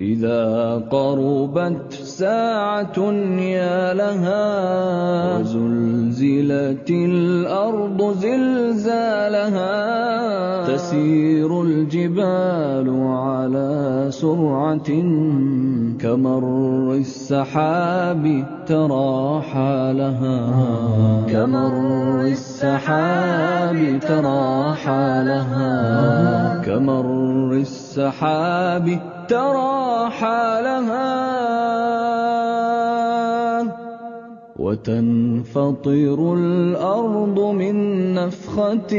إذا قربت ساعة يا لها وزلزلت الأرض زلزالها تسير الجبال على سرعة كمر السحاب ترى حالها كمر السحاب ترى حالها كمر السحاب ترى حالها وتنفطر الأرض من نفخة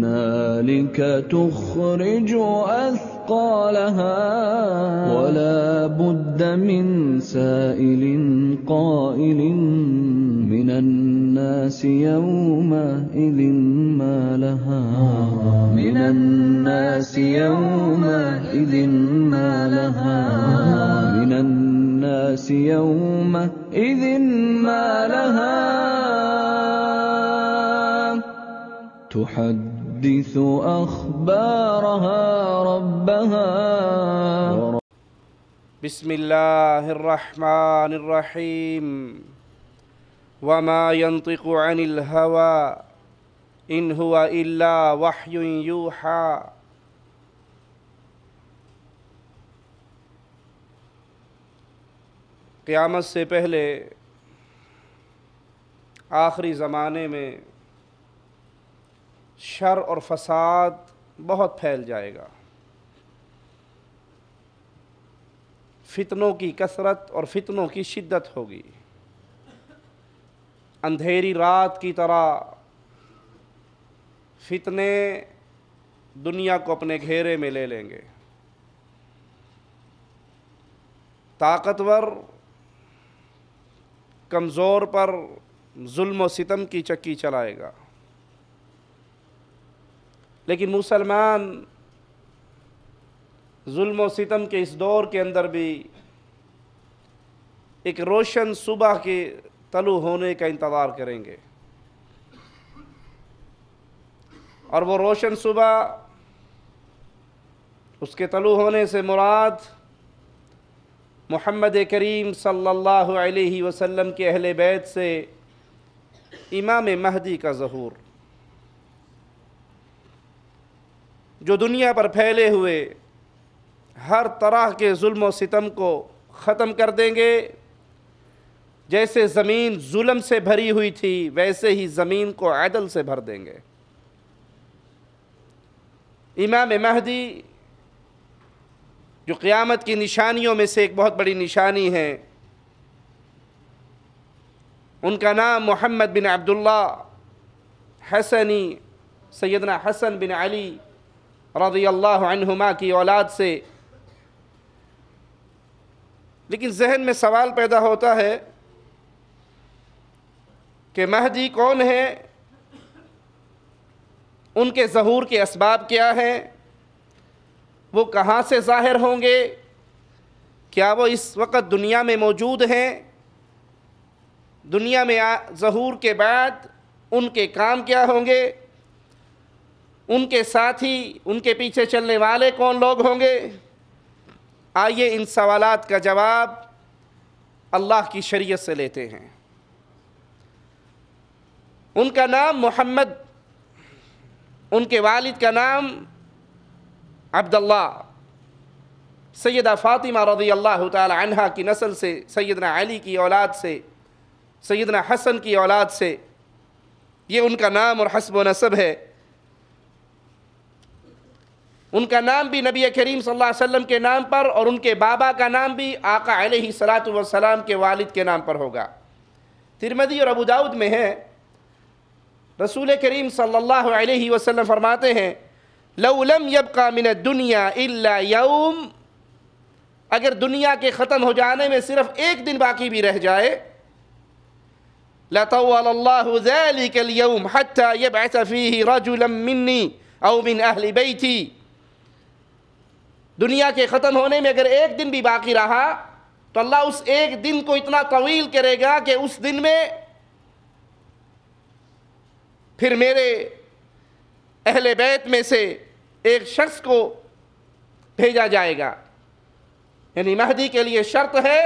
هنالك تخرج أثقالها ولا بد من سائل قائل من الناس يومئذ من الناس يومئذ ما لها من الناس يومئذ ما لها تحدث أخبارها ربها بسم الله الرحمن الرحيم وما ينطق عن الهوى इन हुआ इल्ला हा क़यामत से पहले आखिरी ज़माने में शर और फसाद बहुत फैल जाएगा फितनों की कसरत और फितनों की शिद्दत होगी अंधेरी रात की तरह फितने दुनिया को अपने घेरे में ले लेंगे ताकतवर कमज़ोर पर जुल्म सितम की चक्की चलाएगा लेकिन मुसलमान जुल्म सितम के इस दौर के अंदर भी एक रोशन सुबह के तलु होने का इंतज़ार करेंगे और वो रोशन सुबह उसके तलु होने से मुराद मोहम्मद करीम सल्लल्लाहु अलैहि वसल्लम के अहल बैत से इमाम महदी का जहूर जो दुनिया पर फैले हुए हर तरह के जुल्म सितम को ख़त्म कर देंगे जैसे ज़मीन जुल्म से भरी हुई थी वैसे ही ज़मीन को अदल से भर देंगे इमाम महदी जो क़ियामत की निशानियों में से एक बहुत बड़ी निशानी है उनका नाम मोहम्मद बिन अब्दुल्ला हसनी सैदना हसन बिन अली रदी अल्लाहुमा की औलाद से लेकिन जहन में सवाल पैदा होता है कि महदी कौन है उनके जहूर के इसबाब क्या हैं वो कहाँ से ज़ाहिर होंगे क्या वो इस वक्त दुनिया में मौजूद हैं दुनिया में जहूर के बाद उनके काम क्या होंगे उनके साथी उनके पीछे चलने वाले कौन लोग होंगे आइए इन सवालात का जवाब अल्लाह की शरीयत से लेते हैं उनका नाम मोहम्मद उनके वालिद का नाम अब्दुल्ला सैदा फ़ातिमा रदी अल्लाह तहा की नस्ल से सैदना अली की औलाद से सैदना हसन की औलाद से ये उनका नाम और हसब नसब है उनका नाम भी नबी करीम सल्लल्लाहु अलैहि वसल्लम के नाम पर और उनके बाबा का नाम भी आका सलात वसलाम के वालिद के नाम पर होगा तिरमदी और अबू दाऊद में है रसूल करीम सल्लल्लाहु अलैहि वसल्लम फरमाते हैं लम यब का कामिन दुनिया यौम अगर दुनिया के ख़त्म हो जाने में सिर्फ एक दिन बाकी भी रह जाए दुनिया के ख़त्म होने में अगर एक दिन भी बाकी रहा तो अल्लाह उस एक दिन को इतना तवील करेगा कि उस दिन में फिर मेरे अहल बैत में से एक शख्स को भेजा जाएगा यानी महदी के लिए शर्त है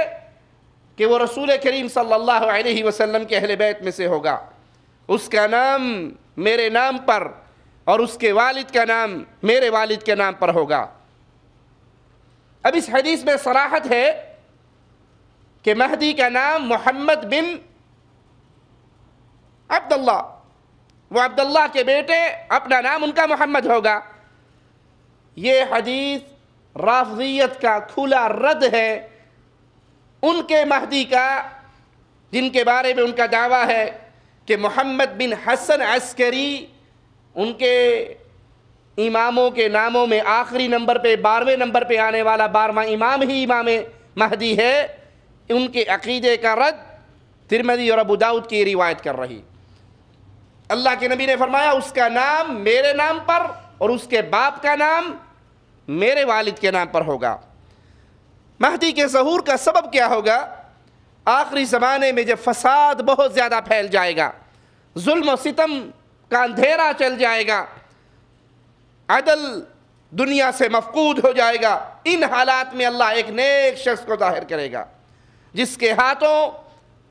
कि वो रसूल करीम सल्लल्लाहु अलैहि वसल्लम के अहल बैत में से होगा उसका नाम मेरे नाम पर और उसके वालिद का नाम मेरे वालिद के नाम पर होगा अब इस हदीस में सराहत है कि महदी का नाम मोहम्मद बिन अब्दुल्ला वो अब्दुल्ला के बेटे अपना नाम उनका मोहम्मद होगा ये हदीस राफजियत का खुला रद्द है उनके महदी का जिनके बारे में उनका दावा है कि मोहम्मद बिन हसन अस्करी उनके इमामों के नामों में आखिरी नंबर पे बारहवें नंबर पे आने वाला बारवा इमाम ही इमाम महदी है उनके अकीदे का रद्द तिरमदी और दाऊद की रिवायत कर रही अल्लाह के नबी ने फरमाया उसका नाम मेरे नाम पर और उसके बाप का नाम मेरे वालिद के नाम पर होगा महदी के जहूर का सबब क्या होगा आखिरी ज़माने में जब फसाद बहुत ज़्यादा फैल जाएगा जुल्म सितम का अंधेरा चल जाएगा अदल दुनिया से मफकूद हो जाएगा इन हालात में अल्लाह एक नेक शख्स को जाहिर करेगा जिसके हाथों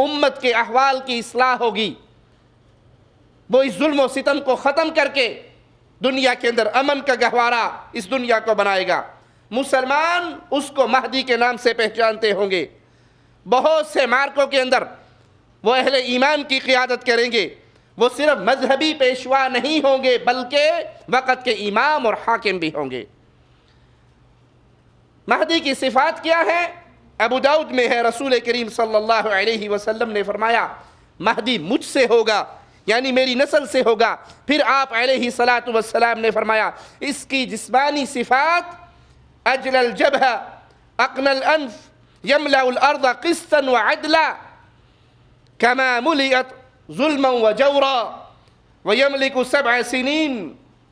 उम्मत के अहवाल की असलाह होगी वो इस जुल्म सितम को ख़त्म करके दुनिया के अंदर अमन का गहवारा इस दुनिया को बनाएगा मुसलमान उसको महदी के नाम से पहचानते होंगे बहुत से मार्कों के अंदर वो अहले ईमान की क़्यादत करेंगे वो सिर्फ मजहबी पेशवा नहीं होंगे बल्कि वक़्त के इमाम और हाकिम भी होंगे महदी की सिफात क्या है अबू दाऊद में है रसूल करीम सल्लल्लाहु अलैहि वसल्लम ने फरमाया महदी मुझसे होगा यानी मेरी नस्ल से होगा फिर आप ही सलात वसलाम ने फरमाया इसकी जिस्मानी सिफात अजल जबह अकनल अनफ यमला किस्तन व अदला कमा मुलियत जुल्म व जौरा व यमलिक सब सिनीन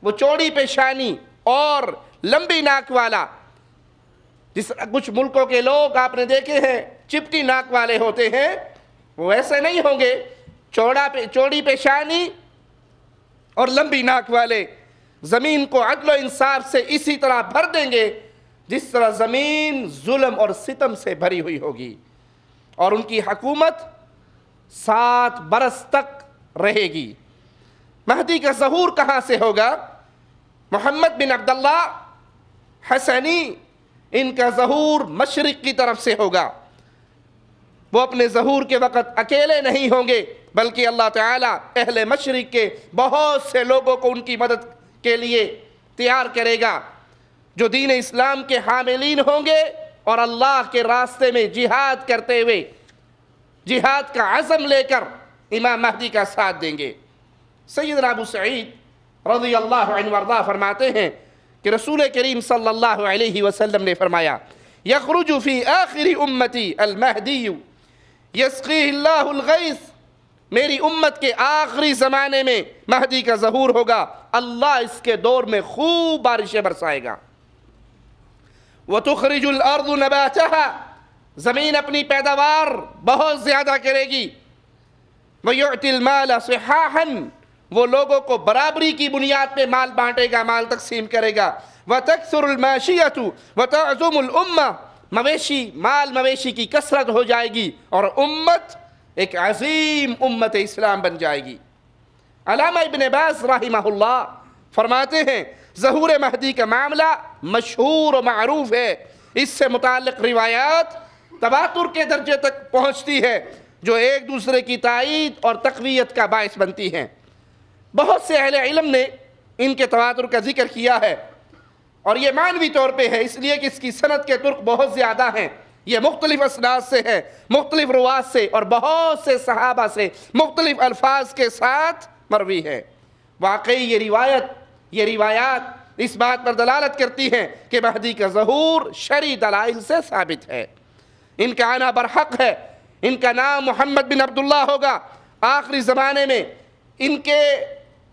वो चौड़ी पेशानी और लंबी नाक वाला जिस कुछ मुल्कों के लोग आपने देखे हैं चिपटी नाक वाले होते हैं वो ऐसे नहीं होंगे चौड़ा पे चौड़ी पेशानी और लंबी नाक वाले ज़मीन को अदल इंसाफ से इसी तरह भर देंगे जिस तरह ज़मीन जुल्म और सितम से भरी हुई होगी और उनकी हकूमत सात बरस तक रहेगी महदी का जहूर कहाँ से होगा मोहम्मद बिन अब्दुल्ला हसनी इनका जहूर मशरक़ की तरफ से होगा वो अपने जहूर के वक़्त अकेले नहीं होंगे बल्कि अल्लाह ताला अहल मशरक़ के बहुत से लोगों को उनकी मदद के लिए तैयार करेगा जो दीन इस्लाम के हामिलीन होंगे और अल्लाह के रास्ते में जिहाद करते हुए जिहाद का आज़म लेकर इमाम महदी का साथ देंगे सैद अबू सईद रजी अल्लाह फरमाते हैं कि रसूल करीम सल्लल्लाहु अलैहि वसल्लम ने फरमाया यखरुजू फ़ी आखिरी उम्मती अलमहदी यसकीस मेरी उम्मत के आखिरी ज़माने में महदी का जहूर होगा अल्लाह इसके दौर में खूब बारिशें बरसाएगा वह तुखरिजुलर्द नबाचा ज़मीन अपनी पैदावार बहुत ज़्यादा करेगी वयोतिलमाल सहाहन वो लोगों को बराबरी की बुनियाद पे माल बांटेगा माल तकसीम करेगा व तकसरमाशियत व उम्मा मवेशी माल मवेशी की कसरत हो जाएगी और उम्मत एक अजीम उम्मत इस्लाम बन जाएगी अलामा इबन बास राहिमहुल्ला फरमाते हैं जहूर महदी का मामला मशहूर और मरूफ है इससे मुतल रिवायात तबातुर के दर्जे तक पहुँचती है जो एक दूसरे की तइद और तकवीत का बायस बनती हैं बहुत से अहल इलम ने इनके तवातुर का जिक्र किया है और ये मानवी तौर पे है इसलिए कि इसकी सनत के तुर्क बहुत ज़्यादा हैं ये मुख्तलिफ असनाज से है मुख्तलिफ रवाज से और बहुत से सहाबा से मुख्तलिफ अल्फाज के साथ मरवी है वाकई ये रिवायत ये रिवायात इस बात पर दलालत करती हैं कि महदी का जहूर शरी दलाइल से साबित है इनका आना बरहक है इनका नाम मोहम्मद बिन अब्दुल्ला होगा आखिरी ज़माने में इनके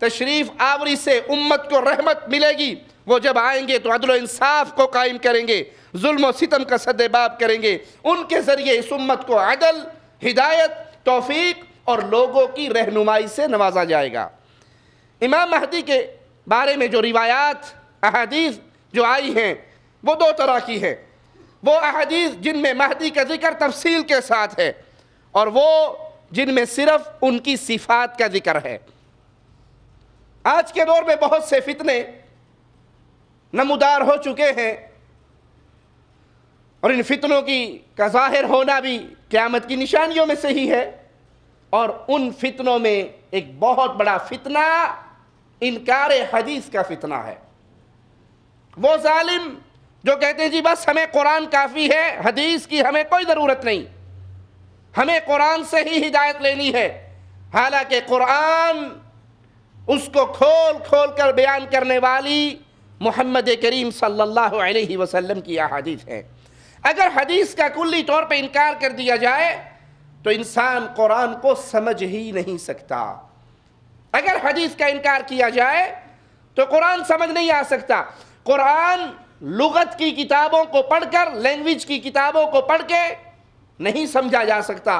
तशरीफ़ आवरी से उम्मत को रहमत मिलेगी वो जब आएंगे तो अदल इंसाफ को कायम करेंगे जुल्म सितम का सदेबाब करेंगे उनके ज़रिए इस उम्मत को अदल हिदायत तोफीक और लोगों की रहनुमाई से नवाजा जाएगा इमाम महदी के बारे में जो रिवायात अहदीस जो आई हैं वो दो तरह की है वो अहदीस जिनमें महदी का जिक्र तफसील के साथ है और वो जिनमें सिर्फ उनकी सिफात का जिक्र है आज के दौर में बहुत से फितने नमदार हो चुके हैं और इन फितनों की का जाहिर होना भी क़्यामत की निशानियों में से ही है और उन फितनों में एक बहुत बड़ा फितना इनकार हदीस का फितना है वो ालिम जो कहते हैं जी बस हमें कुरान काफ़ी है हदीस की हमें कोई ज़रूरत नहीं हमें कुरान से ही हिदायत लेनी है हालांकि कुरान उसको खोल खोल कर बयान करने वाली मोहम्मद करीम सल्लल्लाहु अलैहि वसल्लम की अहादीस हैं अगर हदीस का कुल्ली तौर पर इनकार कर दिया जाए तो इंसान कुरान को समझ ही नहीं सकता अगर हदीस का इनकार किया जाए तो कुरान समझ नहीं आ सकता कुरान लुगत की किताबों को पढ़कर लैंग्वेज की किताबों को पढ़ के नहीं समझा जा सकता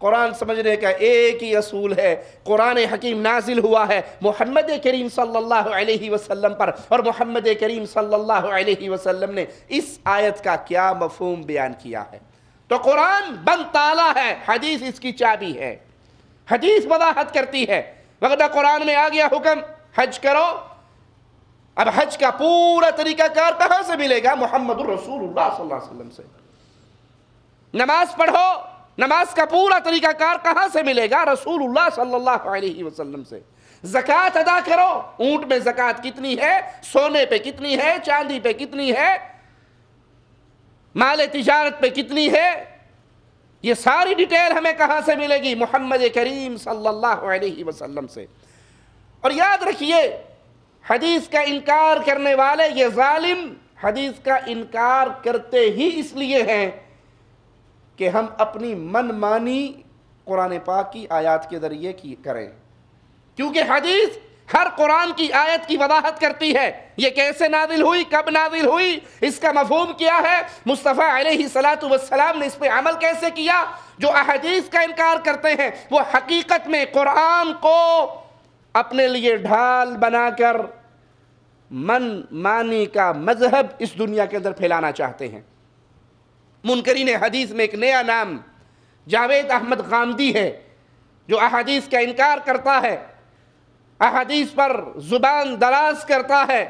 कुरान समझने का एक ही असूल है कुरान हकीम नाजिल हुआ है मोहम्मद करीम सल्लल्लाहु अलैहि वसल्लम पर और मोहम्मद करीम सल्लल्लाहु अलैहि वसल्लम ने इस आयत का क्या मफहम बयान किया है तो कुरान बंद ताला है हदीस इसकी चाबी है हदीस वजाहत करती है वगैरह कुरान में आ गया हुक्म हज करो अब हज का पूरा तरीकाकार कहां से मिलेगा मोहम्मद रसूल वसल्लम से नमाज पढ़ो नमाज का पूरा तरीकाकार कहां से मिलेगा रसूलुल्लाह सल्लल्लाहु अलैहि वसल्लम से जक़ात अदा करो ऊंट में जक़ात कितनी है सोने पे कितनी है चांदी पे कितनी है माल तिजारत पे कितनी है ये सारी डिटेल हमें कहां से मिलेगी मोहम्मद करीम सल्लल्लाहु अलैहि वसल्लम से और याद रखिए हदीस का इनकार करने वाले ये जालिम हदीस का इनकार करते ही इसलिए हैं कि हम अपनी मनमानी कुरान पाक की आयत के ज़रिए की करें क्योंकि हदीस हर कुरान की आयत की वजाहत करती है ये कैसे नाजिल हुई कब नाजिल हुई इसका मफहूम क्या है मुस्तफ़ा सलात वसलाम ने इस पर अमल कैसे किया जो अहदीस का इनकार करते हैं वो हकीकत में कुरान को अपने लिए ढाल बनाकर मन मानी का मजहब इस दुनिया के अंदर फैलाना चाहते हैं मुनकरीन हदीस में एक नया नाम जावेद अहमद गांधी है जो अहदीस का इनकार करता है अहदीस पर ज़ुबान दराज करता है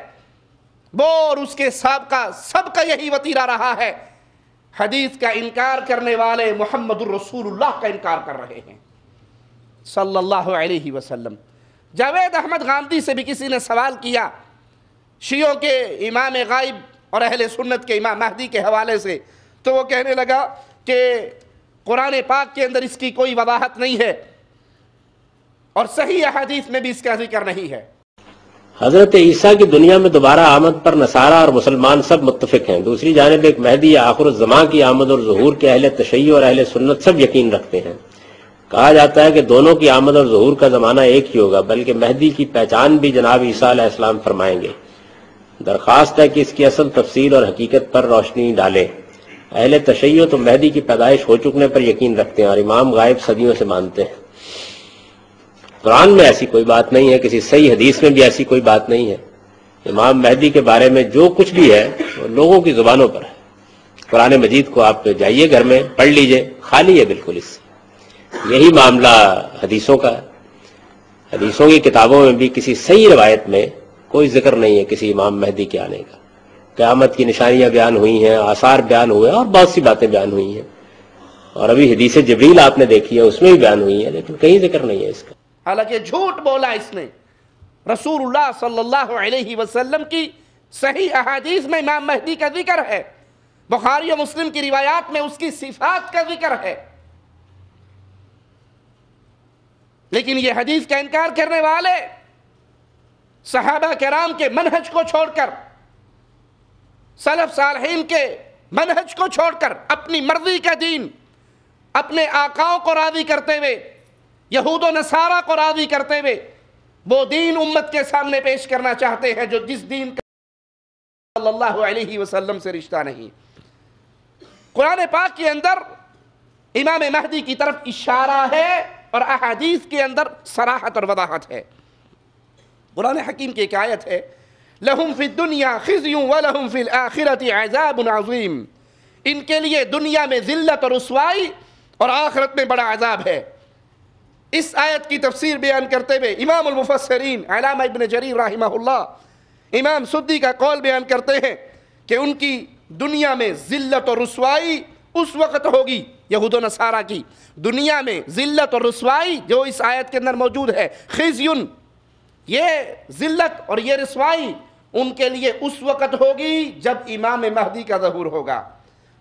वो और उसके सबका सबका यही वतीरा रहा है हदीस का इनकार करने वाले मोहम्मद रसूलुल्लाह का इनकार कर रहे हैं सल्लल्लाहु अलैहि वसल्लम जावेद अहमद गांधी से भी किसी ने सवाल किया शियों के इमाम गायब और अहल सुन्नत के इमाम महदी के हवाले से तो वो कहने लगा कि कुरान पाक के अंदर इसकी कोई वजाहत नहीं है और सही अहादीस में भी इसका जिक्र नहीं है हजरत ईसा की दुनिया में दोबारा आमद पर नसारा और मुसलमान सब मुतफिक हैं दूसरी जानब एक महदी आखिर जमा की आमद और जहूर के अहले तशै और अहल सुन्नत सब यकीन रखते हैं कहा जाता है कि दोनों की आमद और जहूर का जमाना एक ही होगा बल्कि महदी की पहचान भी जनाब ईसा फरमाएंगे दरखास्त है कि इसकी असल तफसील और हकीकत पर रोशनी डालें अहल तशैय तो मेहदी की पैदाइश हो चुकने पर यकीन रखते हैं और इमाम गायब सदियों से मानते हैं कुरान में ऐसी कोई बात नहीं है किसी सही हदीस में भी ऐसी कोई बात नहीं है इमाम मेहदी के बारे में जो कुछ भी है वो लोगों की जुबानों पर है कुरान मजीद को आप जाइए घर में पढ़ लीजिए खाली है बिल्कुल इससे यही मामला हदीसों का है हदीसों की किताबों में भी किसी सही रवायत में कोई जिक्र नहीं है किसी इमाम मेहदी के आने का क़्यामत की निशानियां बयान हुई हैं आसार बयान हुए और बहुत सी बातें बयान हुई हैं और अभी हदीस जबरील आपने देखी है उसमें भी बयान हुई है लेकिन कहीं जिक्र नहीं है इसका हालांकि झूठ बोला इसने रसूल सलम की सही अहादीस में इमाम महदी का जिक्र है बुखारी और मुस्लिम की रिवायात में उसकी सिफात का जिक्र है लेकिन यह हदीस का इनकार करने वाले सहाबा राम के मनहज को छोड़कर सलफ सालहीन के मनहज को छोड़कर अपनी मर्जी का दीन अपने आकाओं को राजी करते हुए यहूद नसारा को राजी करते हुए वो दीन उम्मत के सामने पेश करना चाहते हैं जो जिस दीन वसल्लम से रिश्ता नहीं कुरान पाक के अंदर इमाम महदी की तरफ इशारा है और अहदीस के अंदर सराहत और वदाहत है कुरान हकीम की एक आयत है लहुम फिर दुनिया खिजयूँ व लहुम फिल आखिरत अजाब इनके लिए दुनिया में ज़िल्त और रसवाई और आखरत में बड़ा अजाब है इस आयत की तफसीर बयान करते हुए इमाम मुफसरीन अलामा इबन जरी रही इमाम सुद्दी का कौल बयान करते हैं कि उनकी दुनिया में ज़िल्त और रसवाई उस वक़्त होगी यहूद नसारा की दुनिया में ज़िल्त और रसवाई जो इस आयत के अंदर मौजूद है खिजयन ये ज़िल्त और ये रसवाई उनके लिए उस वक़्त होगी जब इमाम महदी का जहूर होगा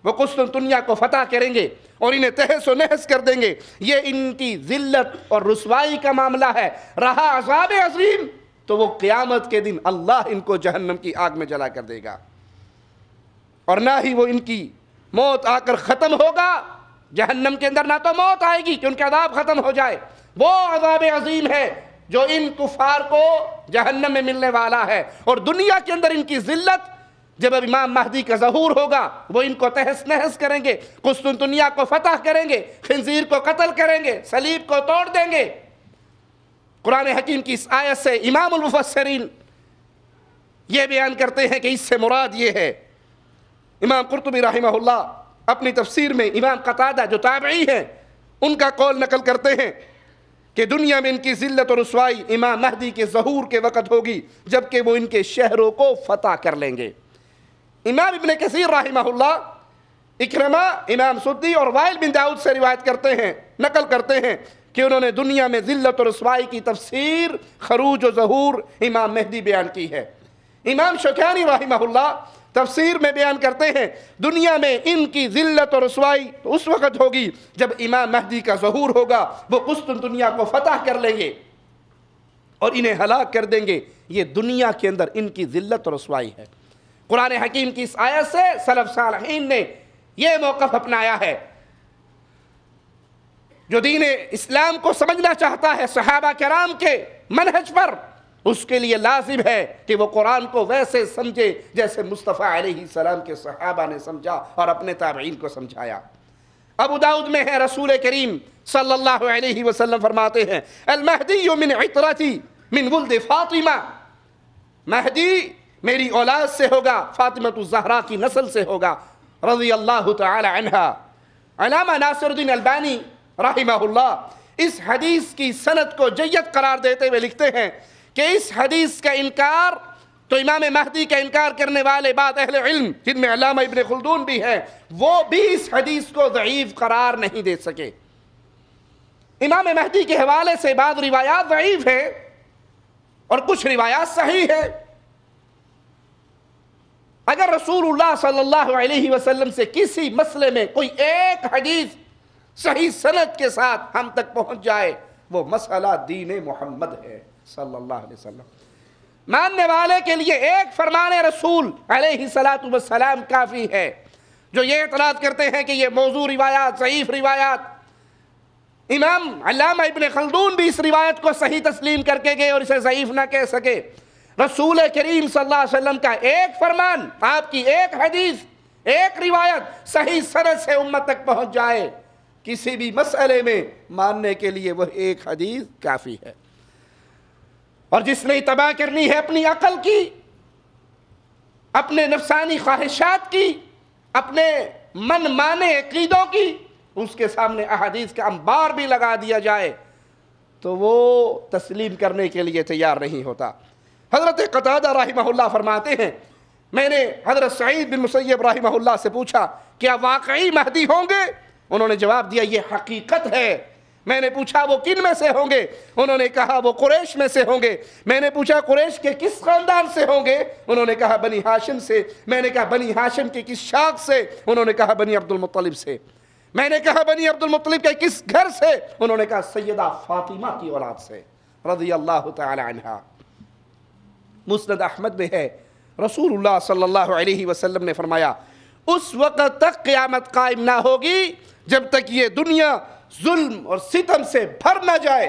वो दुनिया को फतह करेंगे और इन्हें तहस व नहस कर देंगे ये इनकी ज़िल्लत और रसवाई का मामला है रहा अजाब अजीम तो वो क़्यामत के दिन अल्लाह इनको जहन्नम की आग में जला कर देगा और ना ही वो इनकी मौत आकर ख़त्म होगा जहन्नम के अंदर ना तो मौत आएगी कि उनका अदाब ख़त्म हो जाए वो अजाब अजीम है जो इन कुफार को जहन्नम में मिलने वाला है और दुनिया के अंदर इनकी जिल्लत जब अब इमाम महदी का जहूर होगा वो इनको तहस नहस करेंगे कुस्तुनतुनिया को फतह करेंगे खंजीर को कत्ल करेंगे सलीब को तोड़ देंगे कुरान हकीम की इस आयत से इमाम मुफसरीन ये बयान करते हैं कि इससे मुराद ये है इमाम कुरतबी रही अपनी तफसीर में इमाम कतादा जो ताबई हैं उनका कौल नकल करते हैं कि दुनिया में इनकी जिल्लत और रसवाई इमाम महदी के जहूर के वक़्त होगी जबकि वो इनके शहरों को फतेह कर लेंगे इमाम इबन कसर राहिमहुल्ला इकरमा इमाम सुद्दी और वाइल बिन दाऊद से रिवायत करते हैं नकल करते हैं कि उन्होंने दुनिया में जिल्लत और रसवाई की तफसीर खरूज और जहूर इमाम मेहदी बयान की है इमाम शौकानी राहिमहुल्ला तफसीर में बयान करते हैं दुनिया में इनकी जिल्लत और रसवाई तो उस वक़्त होगी जब इमाम महदी का जहूर होगा वो कुस्तुन दुनिया को फतह कर लेंगे और इन्हें हलाक कर देंगे ये दुनिया के अंदर इनकी जिल्लत और रसवाई है कुरान हकीम की इस आयत से सलफ साल ने यह मौक़ अपनाया है जो दीन इस्लाम को समझना चाहता है सहाबा कराम के मनहज पर उसके लिए लाजिम है कि वो कुरान को वैसे समझे जैसे मुस्तफ़ा सलाम के सहाबा ने समझा और अपने ताबीन को समझाया अब दाऊद में है रसूल करीम सल्लल्लाहु अलैहि वसल्लम फरमाते हैं अल अलमहदी मिन इतरती मिन वुल्द फातिमा महदी मेरी औलाद से होगा फातिमत जहरा की नस्ल से होगा रजी अल्लाह अलामा नासरुद्दीन अलबानी रही इस हदीस की सनत को जैत करार देते हुए लिखते हैं कि इस हदीस का इनकार तो इमाम महदी का इनकार करने वाले बाद अहल इल्म जिनमें अलामा इबन खुलदून भी हैं वो भी इस हदीस को ज़यीफ़ करार नहीं दे सके इमाम महदी के हवाले से बाद रिवायात ज़यीफ़ है और कुछ रिवायात सही है अगर रसूलुल्लाह सल्लल्लाहु अलैहि वसल्लम से किसी मसले में कोई एक हदीस सही सनत के साथ हम तक पहुंच जाए वो मसला दीन मोहम्मद है सल्लल्लाहु अलैहि वसल्लम मानने वाले के लिए एक फरमान रसूल सलाम काफ़ी है जो ये एतराज़ करते हैं कि ये मौजू रिवायात ज़यीफ़ रिवायात इमाम अलामा इबन खलदून भी इस रिवायत को सही तस्लीम करके गए और इसे ज़यीफ़ ना कह सके रसूल करीम सल्लल्लाहु अलैहि वसल्लम का एक फरमान आपकी एक हदीस एक रिवायत सही सरस से उम्मत तक पहुंच जाए किसी भी मसले में मानने के लिए वह एक हदीस काफ़ी है और जिसने तबाह करनी है अपनी अकल की अपने नफसानी ख्वाहिशात की अपने मन माने अकीदों की उसके सामने अहादीस का अंबार भी लगा दिया जाए तो वो तस्लीम करने के लिए तैयार नहीं होता हज़रत कतादा राहिमहुल्ला फरमाते हैं मैंने हज़रत सईद बिन मुसैब राहिमहुल्ला से पूछा क्या वाकई महदी होंगे उन्होंने जवाब दिया ये हकीकत है मैंने पूछा वो किन में से होंगे उन्होंने कहा वो कुरेश में से होंगे मैंने पूछा कुरेश के किस ख़ानदान से होंगे उन्होंने कहा बनी हाशिम से मैंने कहा बनी हाशिम के किस शाख से उन्होंने कहा बनी अब्दुल अब्दुलमतलब से मैंने कहा बनी अब्दुल अब्दुलमतलब के किस घर से उन्होंने कहा सैदा फ़ातिमा की औलाद से रजी अल्लाह तहा मुस्द अहमद में है रसूल सल्लल्लाहु अलैहि वसल्लम ने फरमाया उस वक़्त तक क़यामत कायम ना होगी जब तक ये दुनिया जुल्म और सितम से भर ना जाए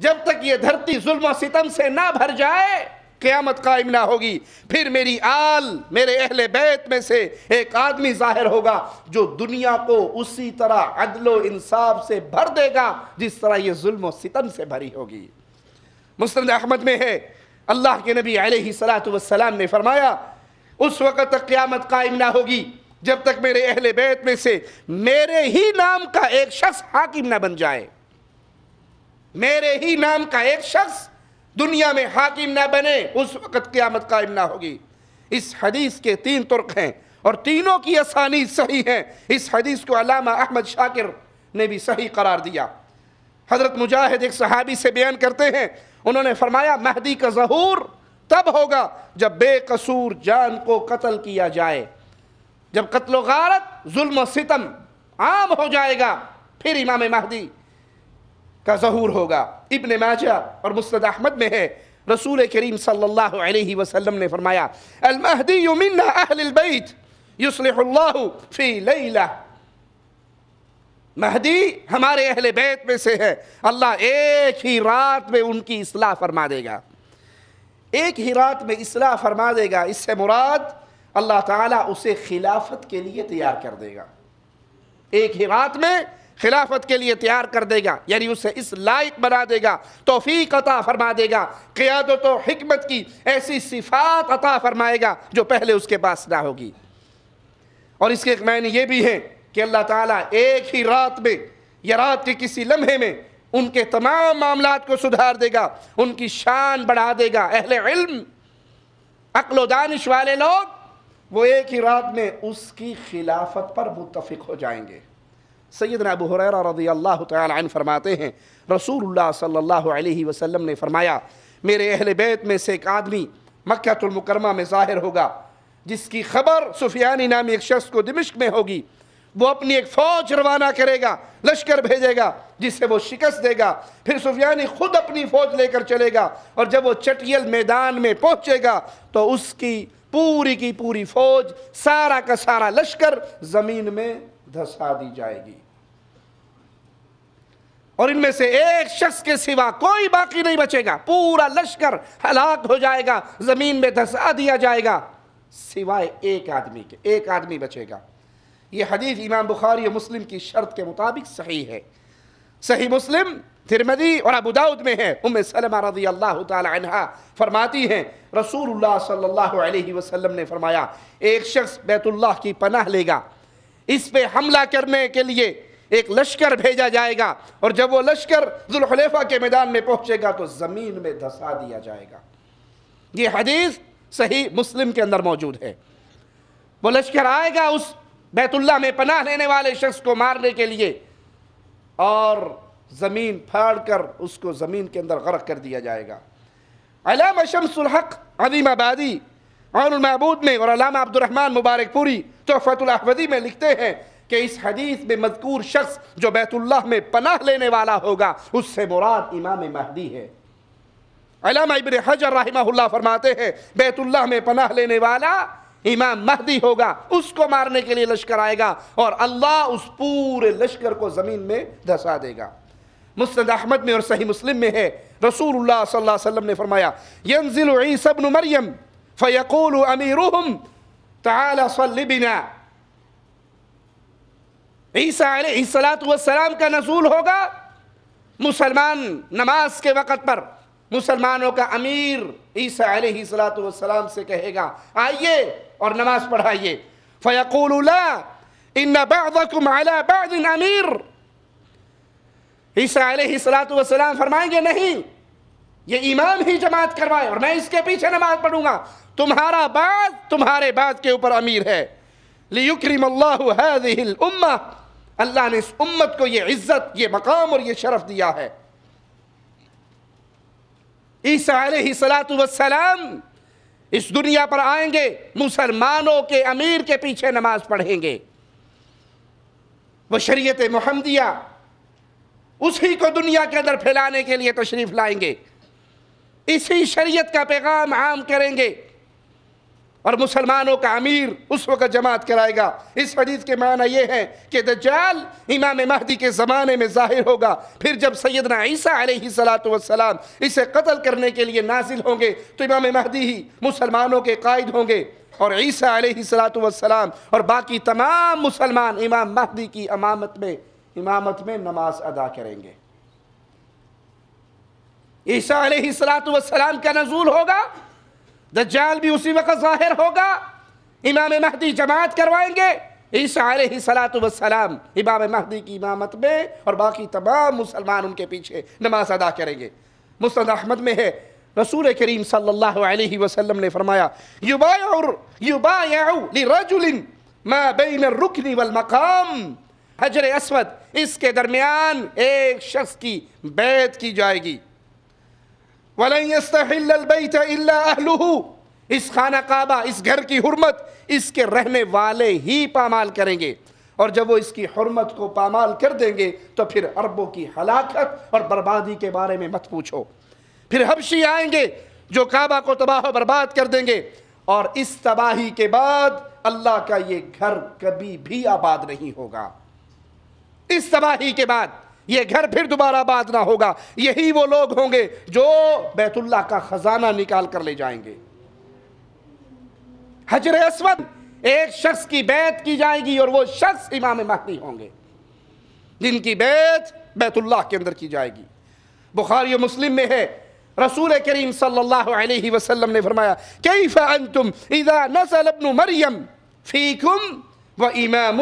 जब तक ये धरती जुल्म और सितम से ना भर जाए क़यामत कायम ना होगी फिर मेरी आल मेरे अहल बैत में से एक आदमी ज़ाहिर होगा जो दुनिया को उसी तरह अदलो इंसाफ से भर देगा जिस तरह ये जुल्म सितम से भरी होगी मुस्तंद अहमद में है अल्लाह के नबी सलात वसलाम ने फरमाया उस वक़्त तक क़्यामत कायम ना होगी जब तक मेरे अहले बैत में से मेरे ही नाम का एक शख्स हाकिम ना बन जाए मेरे ही नाम का एक शख्स दुनिया में हाकिम ना बने उस वक़्त क़्यामत कायम ना होगी इस हदीस के तीन तुर्क हैं और तीनों की आसानी सही है इस हदीस को अलामा अहमद शाकिर ने भी सही करार दिया हज़रत मुजाहिद एक सहाबी से बयान करते हैं उन्होंने फरमाया महदी का जहूर तब होगा जब बेकसूर जान को कत्ल किया जाए जब कत्ल गारत जुल्म सितम आम हो जाएगा फिर इमाम महदी का जहूर होगा इबन माजा और मुस्त अहमद में है रसूल करीम सल्लल्लाहु अलैहि वसल्लम ने फरमाया अलमहदी मिन्ना अहल बैत फी लैला महदी हमारे अहल बैत में से है अल्लाह एक ही रात में उनकी इसलाह फरमा देगा एक ही रात में इसलाह फरमा देगा इससे मुराद अल्लाह ताला उसे खिलाफत के लिए तैयार कर देगा एक ही रात में खिलाफत के लिए तैयार कर देगा यानी उसे इस लायक बना देगा तोफ़ी अता फरमा देगा क़ियादत तो हमत की ऐसी सिफात अता फरमाएगा जो पहले उसके पास ना होगी और इसके मायने ये भी हैं कि अल्लाह ताला एक ही रात में या रात के किसी लम्हे में उनके तमाम मामला को सुधार देगा उनकी शान बढ़ा देगा अहल इल्म अक्लो दानिश वाले लोग वो एक ही रात में उसकी खिलाफत पर मुतफिक हो जाएंगे ने अबू हुरैरा रदी अल्लाह तन फरमाते हैं रसूलुल्लाह सल्लल्लाहु अलैहि वसल्लम ने फरमाया मेरे अहल बैत में से एक आदमी मक्तुलमकरमा में ज़ाहिर होगा जिसकी खबर सुफियानी नामी एक शख्स को दमिश्क में होगी वो अपनी एक फ़ौज रवाना करेगा लश्कर भेजेगा जिससे वो शिकस्त देगा फिर सुफियानी खुद अपनी फ़ौज लेकर चलेगा और जब वो चटियल मैदान में पहुँचेगा तो उसकी पूरी की पूरी फौज सारा का सारा लश्कर जमीन में धसा दी जाएगी और इनमें से एक शख्स के सिवा कोई बाकी नहीं बचेगा पूरा लश्कर हलाक हो जाएगा जमीन में धसा दिया जाएगा सिवाय एक आदमी के एक आदमी बचेगा यह हदीस इमाम बुखारी मुस्लिम की शर्त के मुताबिक सही है सही मुस्लिम तिरमदी और अबू दाऊद में है उम सलमा रजी अल्लाह तहा फरमाती हैं रसूलुल्लाह सल्लल्लाहु अलैहि वसल्लम ने फरमाया एक शख्स बैतुल्लाह की पनाह लेगा इस पे हमला करने के लिए एक लश्कर भेजा जाएगा और जब वो लश्कर जुल्खलेफा के मैदान में पहुंचेगा तो ज़मीन में धसा दिया जाएगा ये हदीस सही मुस्लिम के अंदर मौजूद है वो लश्कर आएगा उस बैतुल्ला में पनाह लेने वाले शख्स को मारने के लिए और ज़मीन फाड़ कर उसको ज़मीन के अंदर गर्क कर दिया जाएगा अलामा शमसुलहक अदीम आबादी महबूद में और अलामा अब्दुलरहमान मुबारकपुरी तोहफतुलहफदी में लिखते हैं कि इस हदीस में मजकूर शख्स जो बैतुल्लाह में पनाह लेने वाला होगा उससे मुराद इमाम महदी है अलामा इबन हजर रहा फरमाते हैं बैतुल्लाह में पनाह लेने वाला इमाम महदी होगा उसको मारने के लिए लश्कर आएगा और अल्लाह उस पूरे लश्कर को ज़मीन में धसा देगा मुस्द अहमद में और सही मुस्लिम में है रसूल सल्लम ने फरमायाबन मरियम फ़यकूल अमीर तबिना ईसीसलाम का नजूल होगा मुसलमान नमाज के वक़्त पर मुसलमानों का अमीर ईसा सलातम से कहेगा आइए और नमाज पढ़ाइए फ़यकूल इन बादकुम अमीर ईसा सलाम फरमाएंगे नहीं ये इमाम ही जमात करवाए और मैं इसके पीछे नमाज पढ़ूंगा तुम्हारा बाज तुम्हारे बाद के ऊपर अमीर है लियुक्रिम उम्मा अल्लाह ने इस उम्मत को ये इज्जत ये मकाम और ये शरफ दिया है ईसा सलात वसलाम इस दुनिया पर आएंगे मुसलमानों के अमीर के पीछे नमाज पढ़ेंगे वह शरीय मोहम्मदिया उसी को दुनिया के अंदर फैलाने के लिए तशरीफ लाएंगे इसी शरीयत का पैगाम आम करेंगे और मुसलमानों का अमीर उस वक़्त जमात कराएगा इस हदीस के माना यह है कि दजाल इमाम महदी के ज़माने में ज़ाहिर होगा फिर जब सैदना ईसा सलाम इसे कत्ल करने के लिए नाजिल होंगे तो इमाम महदी ही मुसलमानों के कायद होंगे और ईसा सलाम और बाकी तमाम मुसलमान इमाम महदी की अमामत में इमामत में नमाज अदा करेंगे ईसा सलाम का नजूल होगा दज्जाल भी उसी वक्त जाहिर होगा इमाम महदी जमात करवाएंगे ईसा सलाम इमाम महदी की इमामत में और बाकी तमाम मुसलमान उनके पीछे नमाज अदा करेंगे मुस्द अहमद में है रसूल करीम सल्लल्लाहु अलैहि वसल्लम ने फरमाया युबा रुकनी वल मकाम हजर असवद इसके दरमियान एक शख्स की बैत की जाएगी वलू इस खाना काबा इस घर की हरमत इसके रहने वाले ही पामाल करेंगे और जब वो इसकी हरमत को पामाल कर देंगे तो फिर अरबों की हलाकत और बर्बादी के बारे में मत पूछो फिर हबशी आएंगे जो काबा को तबाह बर्बाद कर देंगे और इस तबाही के बाद अल्लाह का ये घर कभी भी आबाद नहीं होगा इस तबाही के बाद ये घर फिर दोबारा आबाद ना होगा यही वो लोग होंगे जो बैतुल्ला का खजाना निकाल कर ले जाएंगे हजर असवद एक शख्स की बैत की जाएगी और वो शख्स इमाम महदी होंगे जिनकी बैत बैतुल्लाह के अंदर की जाएगी बुखारी मुस्लिम में है रसूल करीम सल्लल्लाहु अलैहि वसल्लम ने फरमाया फैन तुम इदा नसल मरियम फीकुम व इमाम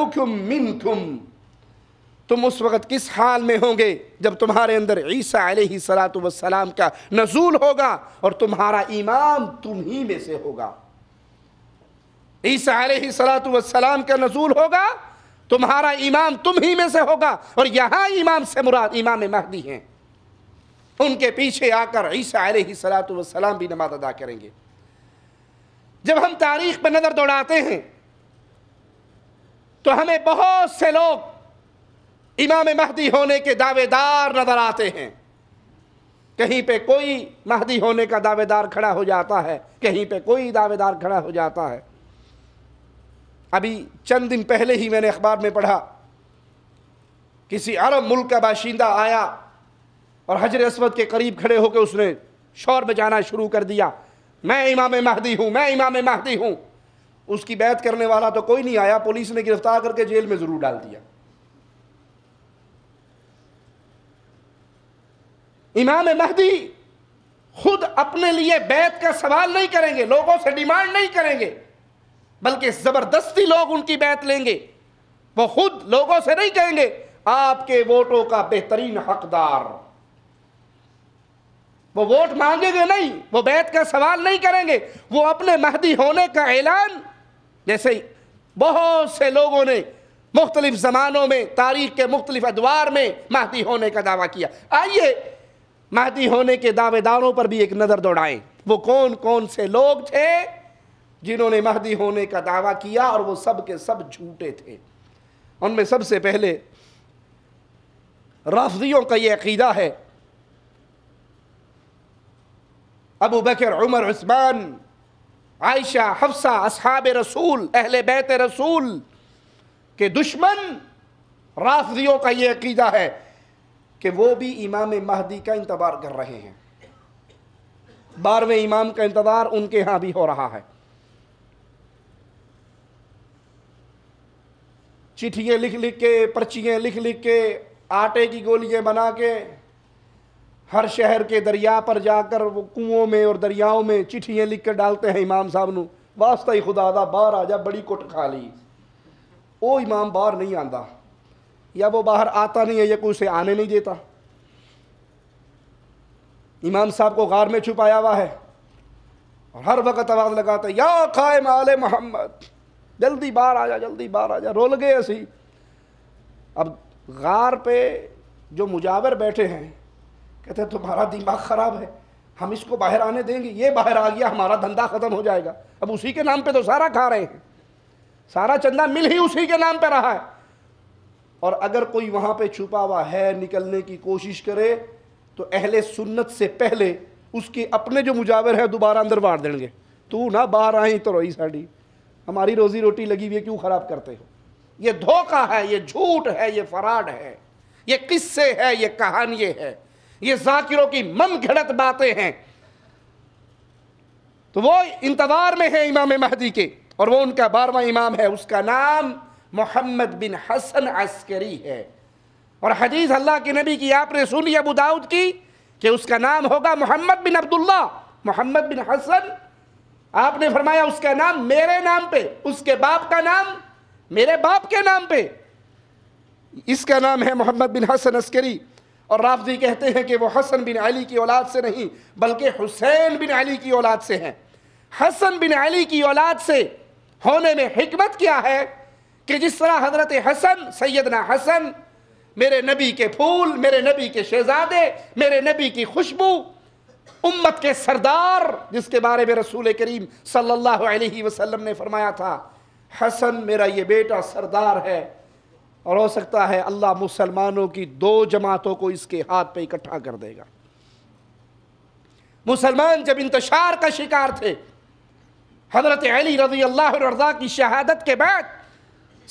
तुम उस वक़्त किस हाल में होंगे जब तुम्हारे अंदर ईसा सलात वसलाम का नजूल होगा और तुम्हारा इमाम तुम ही में से होगा ईसा सलात वसलाम का नजूल होगा तुम्हारा इमाम तुम ही में से होगा और यहाँ इमाम से मुराद इमाम महदी हैं उनके पीछे आकर ईसा सलात सलाम भी नमाज अदा करेंगे जब हम तारीख पर नज़र दौड़ाते हैं तो हमें बहुत से लोग इमाम महदी होने के दावेदार नजर आते हैं कहीं पे कोई महदी होने का दावेदार खड़ा हो जाता है कहीं पे कोई दावेदार खड़ा हो जाता है अभी चंद दिन पहले ही मैंने अखबार में पढ़ा किसी अरब मुल्क का बाशिंदा आया और हजर असमद के करीब खड़े होकर उसने शोर बजाना शुरू कर दिया मैं इमाम महदी हूँ मैं इमाम महदी हूँ उसकी बैत करने वाला तो कोई नहीं आया पुलिस ने गिरफ्तार करके जेल में ज़रूर डाल दिया इमाम महदी खुद अपने लिए बैत का सवाल नहीं करेंगे लोगों से डिमांड नहीं करेंगे बल्कि जबरदस्ती लोग उनकी बैत लेंगे वो खुद लोगों से नहीं कहेंगे आपके वोटों का बेहतरीन हकदार वो वोट मांगेंगे नहीं वो बैत का सवाल नहीं करेंगे वो अपने महदी होने का ऐलान जैसे बहुत से लोगों ने मुख्तलिफ जमानों में तारीख के मुख्तलिफ अदवार में महदी होने का दावा किया आइए महदी होने के दावेदारों पर भी एक नज़र दौड़ाएं वो कौन कौन से लोग थे जिन्होंने महदी होने का दावा किया और वो सब के सब झूठे थे उनमें सबसे पहले राफियों का ये अकीदा है अबू बकर उमर उस्मान आयशा हफ्सा असहाब रसूल अहल बैत रसूल के दुश्मन राफजियों का ये अकीदा है कि वो भी इमाम महदी का इंतबार कर रहे हैं बारहवें इमाम का इंतज़ार उनके यहाँ भी हो रहा है चिट्ठियाँ लिख लिख के पर्चियाँ लिख लिख के आटे की गोलियाँ बना के हर शहर के दरिया पर जाकर वो कुओं में और दरियाओं में चिट्ठियाँ लिख कर डालते हैं इमाम साहब नास्ता ही खुदा दा बाहर आ जा बड़ी कुट खा ली वो इमाम बाहर नहीं आंदा या वो बाहर आता नहीं है या कोई उसे आने नहीं देता इमाम साहब को गार में छुपाया हुआ है और हर वक्त आवाज़ लगाता है या खाए माले मोहम्मद जल्दी बाहर आ जा जल्दी बाहर आ जा रोल गए ऐसी अब गार पे जो मुजावर बैठे हैं कहते हैं तुम्हारा दिमाग ख़राब है हम इसको बाहर आने देंगे ये बाहर आ गया हमारा धंधा ख़त्म हो जाएगा अब उसी के नाम पे तो सारा खा रहे हैं सारा चंदा मिल ही उसी के नाम पे रहा है और अगर कोई वहाँ पे छुपा हुआ है निकलने की कोशिश करे तो अहले सुन्नत से पहले उसके अपने जो मुजावर हैं दोबारा अंदर वाड़ देंगे तू ना बाहर आई तो रोई साड़ी हमारी रोज़ी रोटी लगी हुई है क्यों ख़राब करते हो ये धोखा है ये झूठ है ये फराड है ये किस्से है ये कहानी है ये जाकिरों की मन घड़त बातें हैं तो वो इंतज़ार में है इमाम महदी के और वो उनका बारवा इमाम है उसका नाम मोहम्मद बिन हसन अस्करी है और हदीस अल्लाह के नबी की आपने सुनी अबू दाऊद की कि उसका नाम होगा मोहम्मद बिन अब्दुल्ला मोहम्मद बिन हसन आपने फरमाया उसका नाम मेरे नाम पे उसके बाप का नाम मेरे बाप के नाम पे इसका नाम है मोहम्मद बिन हसन अस्करी और राफजी कहते हैं कि वो हसन बिन अली की औलाद से नहीं बल्कि हुसैन बिन अली की औलाद से हैं हसन बिन अली की औलाद से होने में हमत क्या है कि जिस तरह हजरत हसन सैदना हसन मेरे नबी के फूल मेरे नबी के शहजादे मेरे नबी की खुशबू उम्मत के सरदार जिसके बारे में रसूल करीम सल्लल्लाहु अलैहि वसल्लम ने फरमाया था हसन मेरा ये बेटा सरदार है और हो सकता है अल्लाह मुसलमानों की दो जमातों को इसके हाथ पे इकट्ठा कर देगा मुसलमान जब इंतशार का शिकार थे हजरत अली रजी अल्लाह की शहादत के बाद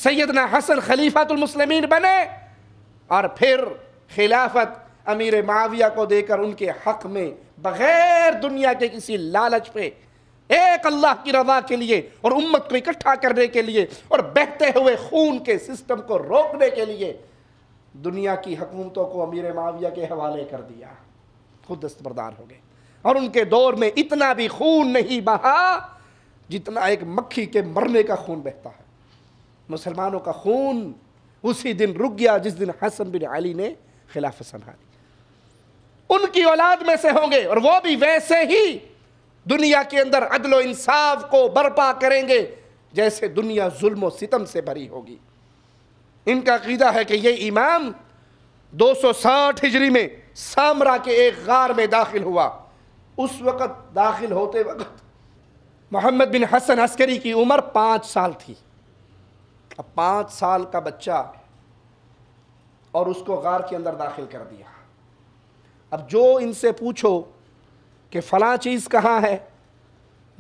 सैदना हसन खलीफातुलमसलमिन बने और फिर खिलाफत अमीर माविया को देकर उनके हक में बगैर दुनिया के किसी लालच पे एक अल्लाह की रवा के लिए और उम्मत को इकट्ठा करने के लिए और बहते हुए खून के सिस्टम को रोकने के लिए दुनिया की हकूमतों को अमीर माविया के हवाले कर दिया खुद दस्तबरदार हो गए और उनके दौर में इतना भी खून नहीं बहा जितना एक मक्खी के मरने का खून बहता है मुसलमानों का खून उसी दिन रुक गया जिस दिन हसन बिन अली ने खिलाफ संभाली उनकी औलाद में से होंगे और वो भी वैसे ही दुनिया के अंदर अदलो इंसाफ को बर्पा करेंगे जैसे दुनिया जुल्म सितम से भरी होगी इनका कीदा है कि ये इमाम 260 हिजरी में सामरा के एक गार में दाखिल हुआ उस वक़्त दाखिल होते वक्त मोहम्मद बिन हसन अस्करी की उम्र पाँच साल थी अब पाँच साल का बच्चा और उसको गार के अंदर दाखिल कर दिया अब जो इनसे पूछो कि फ़लाँ चीज़ कहाँ है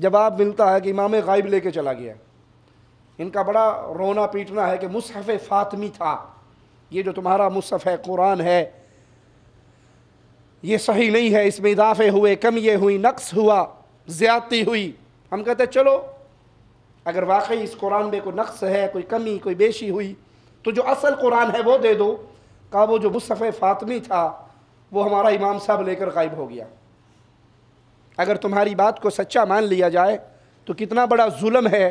जवाब मिलता है कि इमाम गायब लेके चला गया इनका बड़ा रोना पीटना है कि मुसहफ़ फ़ातमी था ये जो तुम्हारा मुसहफ़ है कुरान है ये सही नहीं है इसमें इजाफे हुए कम हुई नक्स हुआ ज़्यादती हुई हम कहते चलो अगर वाकई इस कुरान में कोई नक्स है कोई कमी कोई बेशी हुई तो जो असल कुरान है वो दे दो का वो जो मुस्तफ़ फ़ातमी था वो हमारा इमाम साहब लेकर गायब हो गया अगर तुम्हारी बात को सच्चा मान लिया जाए तो कितना बड़ा जुल्म है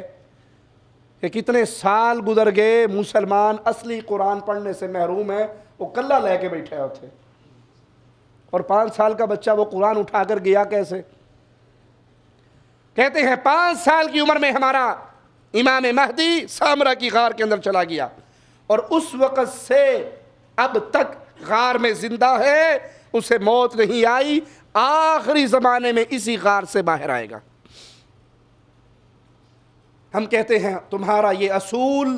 कि कितने साल गुजर गए मुसलमान असली कुरान पढ़ने से महरूम है वो कल्ला लेके बैठे होते और पाँच साल का बच्चा वो कुरान उठा कर गया कैसे कहते हैं पाँच साल की उम्र में हमारा इमाम महदी सामरा की गार के अंदर चला गया और उस वक़्त से अब तक गार में ज़िंदा है उसे मौत नहीं आई आखिरी ज़माने में इसी गार से बाहर आएगा हम कहते हैं तुम्हारा ये असूल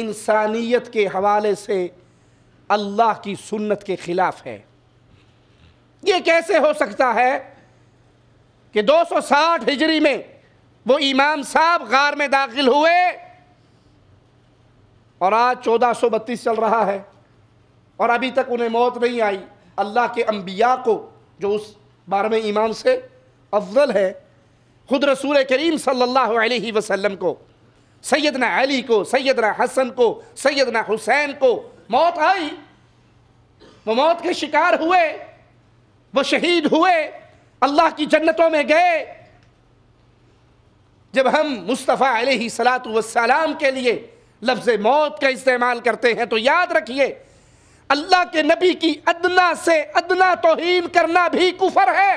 इंसानियत के हवाले से अल्लाह की सुन्नत के ख़िलाफ़ है ये कैसे हो सकता है कि 260 हिजरी में वो इमाम साहब गार में दाखिल हुए और आज चौदह सौ बत्तीस चल रहा है और अभी तक उन्हें मौत नहीं आई अल्लाह के अम्बिया को जो उस बारहवें इमाम से अफजल है खुद रसूल करीम सल्लल्लाहु अलैहि वसल्लम को सैदना अली को सैदना हसन को सैदना हुसैन को मौत आई वो मौत के शिकार हुए वो शहीद हुए अल्लाह की जन्नतों में गए जब हम मुस्तफ़ा सलात सलाम के लिए लफ्ज़ मौत का इस्तेमाल करते हैं तो याद रखिए अल्लाह के नबी की अदना से अदना तोहीन करना भी कुफर है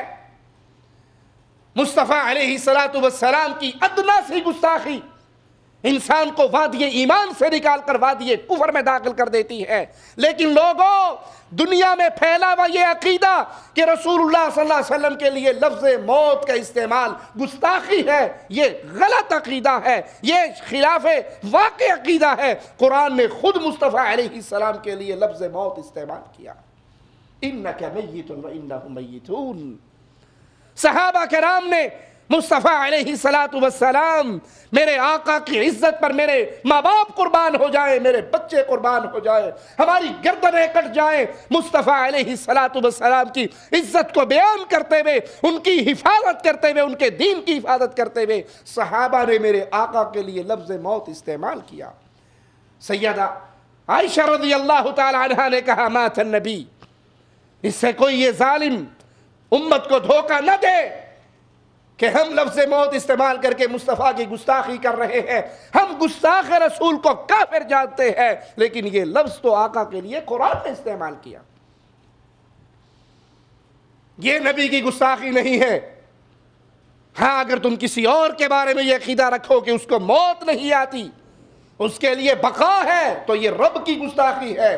मुस्तफ़ा सलात सलाम की अदना से गुस्ताखी इंसान को वादिय ईमान से निकाल कर वादिय कुफर में दाखिल कर देती है लेकिन लोगों दुनिया में फैला हुआ यह अकीदा कि रसूलुल्लाह सल्लल्लाहु अलैहि वसल्लम के लिए लफ्ज़ मौत का इस्तेमाल गुस्ताखी है ये गलत अकीदा है ये खिलाफ वाक़ अकीदा है कुरान ने खुद मुस्तफ़ा सलाम के लिए लफ्ज़ मौत इस्तेमाल किया इन नमयत सहाबा कराम ने मुस्तफ़ा सलात वसलाम मेरे आका की इज्जत पर मेरे माँ बाप कुर्बान हो जाए मेरे बच्चे कुर्बान हो जाए हमारी गर्दनें कट जाए मुस्तफ़ा सलात वसलाम की इज्जत को बयान करते हुए उनकी हिफाजत करते हुए उनके दीन की हिफाजत करते हुए सहाबा ने मेरे आका के लिए लफ्ज़ मौत इस्तेमाल किया सैदा आयशा रजी अल्लाह तह ने कहा माथन नबी इससे कोई ये ालिम उम्मत को धोखा न दे कि हम लफ्ज मौत इस्तेमाल करके मुस्तफ़ा की गुस्ताखी कर रहे हैं हम गुस्ताख रसूल को काफिर जानते हैं लेकिन ये लफ्ज तो आका के लिए कुरान ने इस्तेमाल किया ये नबी की गुस्ताखी नहीं है हाँ अगर तुम किसी और के बारे में यह अकीदा रखो कि उसको मौत नहीं आती उसके लिए बका है तो ये रब की गुस्ताखी है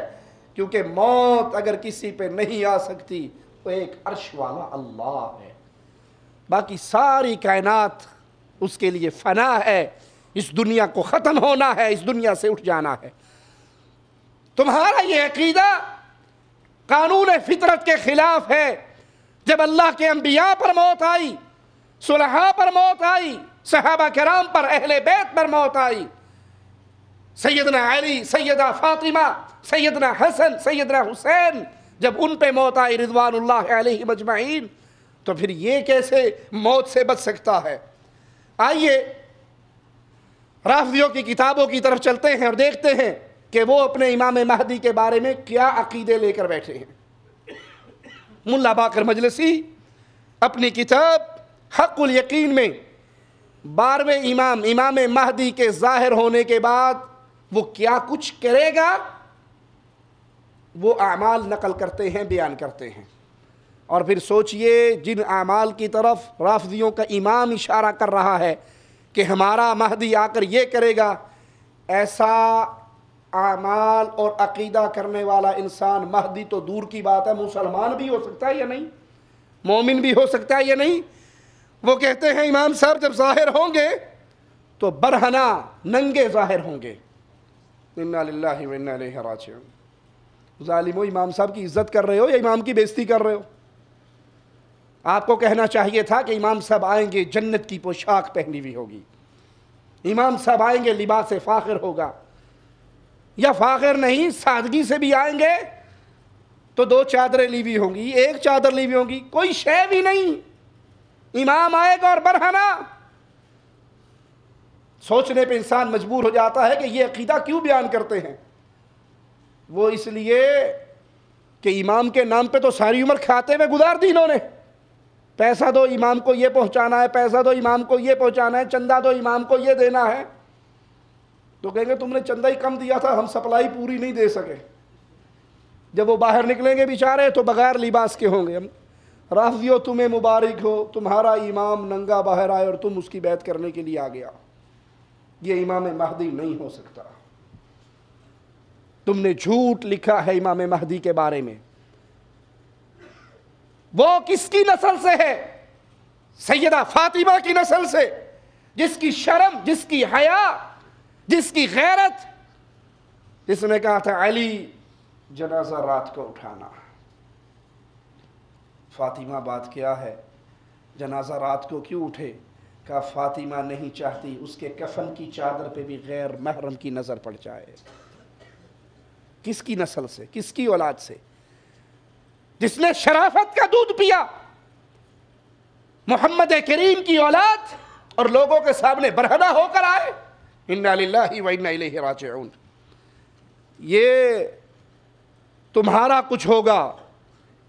क्योंकि मौत अगर किसी पे नहीं आ सकती तो एक अर्श वाला अल्लाह है बाकी सारी कायनात उसके लिए फना है इस दुनिया को ख़त्म होना है इस दुनिया से उठ जाना है तुम्हारा ये अकीदा कानून फितरत के ख़िलाफ़ है जब अल्लाह के अम्बिया पर मौत आई सुलहा पर मौत आई सहाबा कराम पर अहल बैत पर मौत आई सैदना अली सैदा फातिमा सैदना हसन सैदना हुसैन जब उन पे मौत आई रिजवान मजमाइन तो फिर ये कैसे मौत से बच सकता है आइए राफियों की किताबों की तरफ चलते हैं और देखते हैं कि वो अपने इमाम महदी के बारे में क्या अकीदे लेकर बैठे हैं मुल्ला बाकर मजलसी अपनी किताब हकुल यकीन में बारहवें इमाम इमाम महदी के जाहिर होने के बाद वो क्या कुछ करेगा वो अमाल नकल करते हैं बयान करते हैं और फिर सोचिए जिन आमाल की तरफ राफदियों का इमाम इशारा कर रहा है कि हमारा महदी आकर ये करेगा ऐसा आमाल और अकीदा करने वाला इंसान महदी तो दूर की बात है मुसलमान भी हो सकता है या नहीं मोमिन भी हो सकता है या नहीं वो कहते हैं इमाम साहब जब ज़ाहिर होंगे तो बरहना नंगे ज़ाहिर होंगे इन्ना इमाम साहब की इज़्ज़त कर रहे हो या इमाम की बेजती कर रहे हो आपको कहना चाहिए था कि इमाम साहब आएंगे जन्नत की पोशाक पहनी हुई होगी इमाम साहब आएंगे लिबास फाखिर होगा या फाखिर नहीं सादगी से भी आएंगे तो दो चादरें ली हुई होंगी एक चादर ली हुई होंगी कोई शय भी नहीं इमाम आएगा और बरहना सोचने पे इंसान मजबूर हो जाता है कि ये अकीदा क्यों बयान करते हैं वो इसलिए कि इमाम के नाम पे तो सारी उम्र खाते में गुजार दी इन्होंने पैसा दो इमाम को ये पहुंचाना है पैसा दो इमाम को ये पहुंचाना है चंदा दो इमाम को ये देना है तो कहेंगे तुमने चंदा ही कम दिया था हम सप्लाई पूरी नहीं दे सके जब वो बाहर निकलेंगे बेचारे तो बगैर लिबास के होंगे हम राफियो तुम्हें मुबारक हो तुम्हारा इमाम नंगा बाहर आए और तुम उसकी बैत करने के लिए आ गया ये इमाम महदी नहीं हो सकता तुमने झूठ लिखा है इमाम महदी के बारे में वो किसकी नस्ल से है सैदा फातिमा की नस्ल से जिसकी शर्म जिसकी हया जिसकी गैरत जिसने कहा था अली जनाजा रात को उठाना फातिमा बात क्या है जनाजा रात को क्यों उठे का फातिमा नहीं चाहती उसके कफन की चादर पे भी गैर महरम की नज़र पड़ जाए किसकी नस्ल से किसकी औलाद से जिसने शराफत का दूध पिया मोहम्मद करीम की औलाद और लोगों के सामने बरहना होकर आए इन्ना ये तुम्हारा कुछ होगा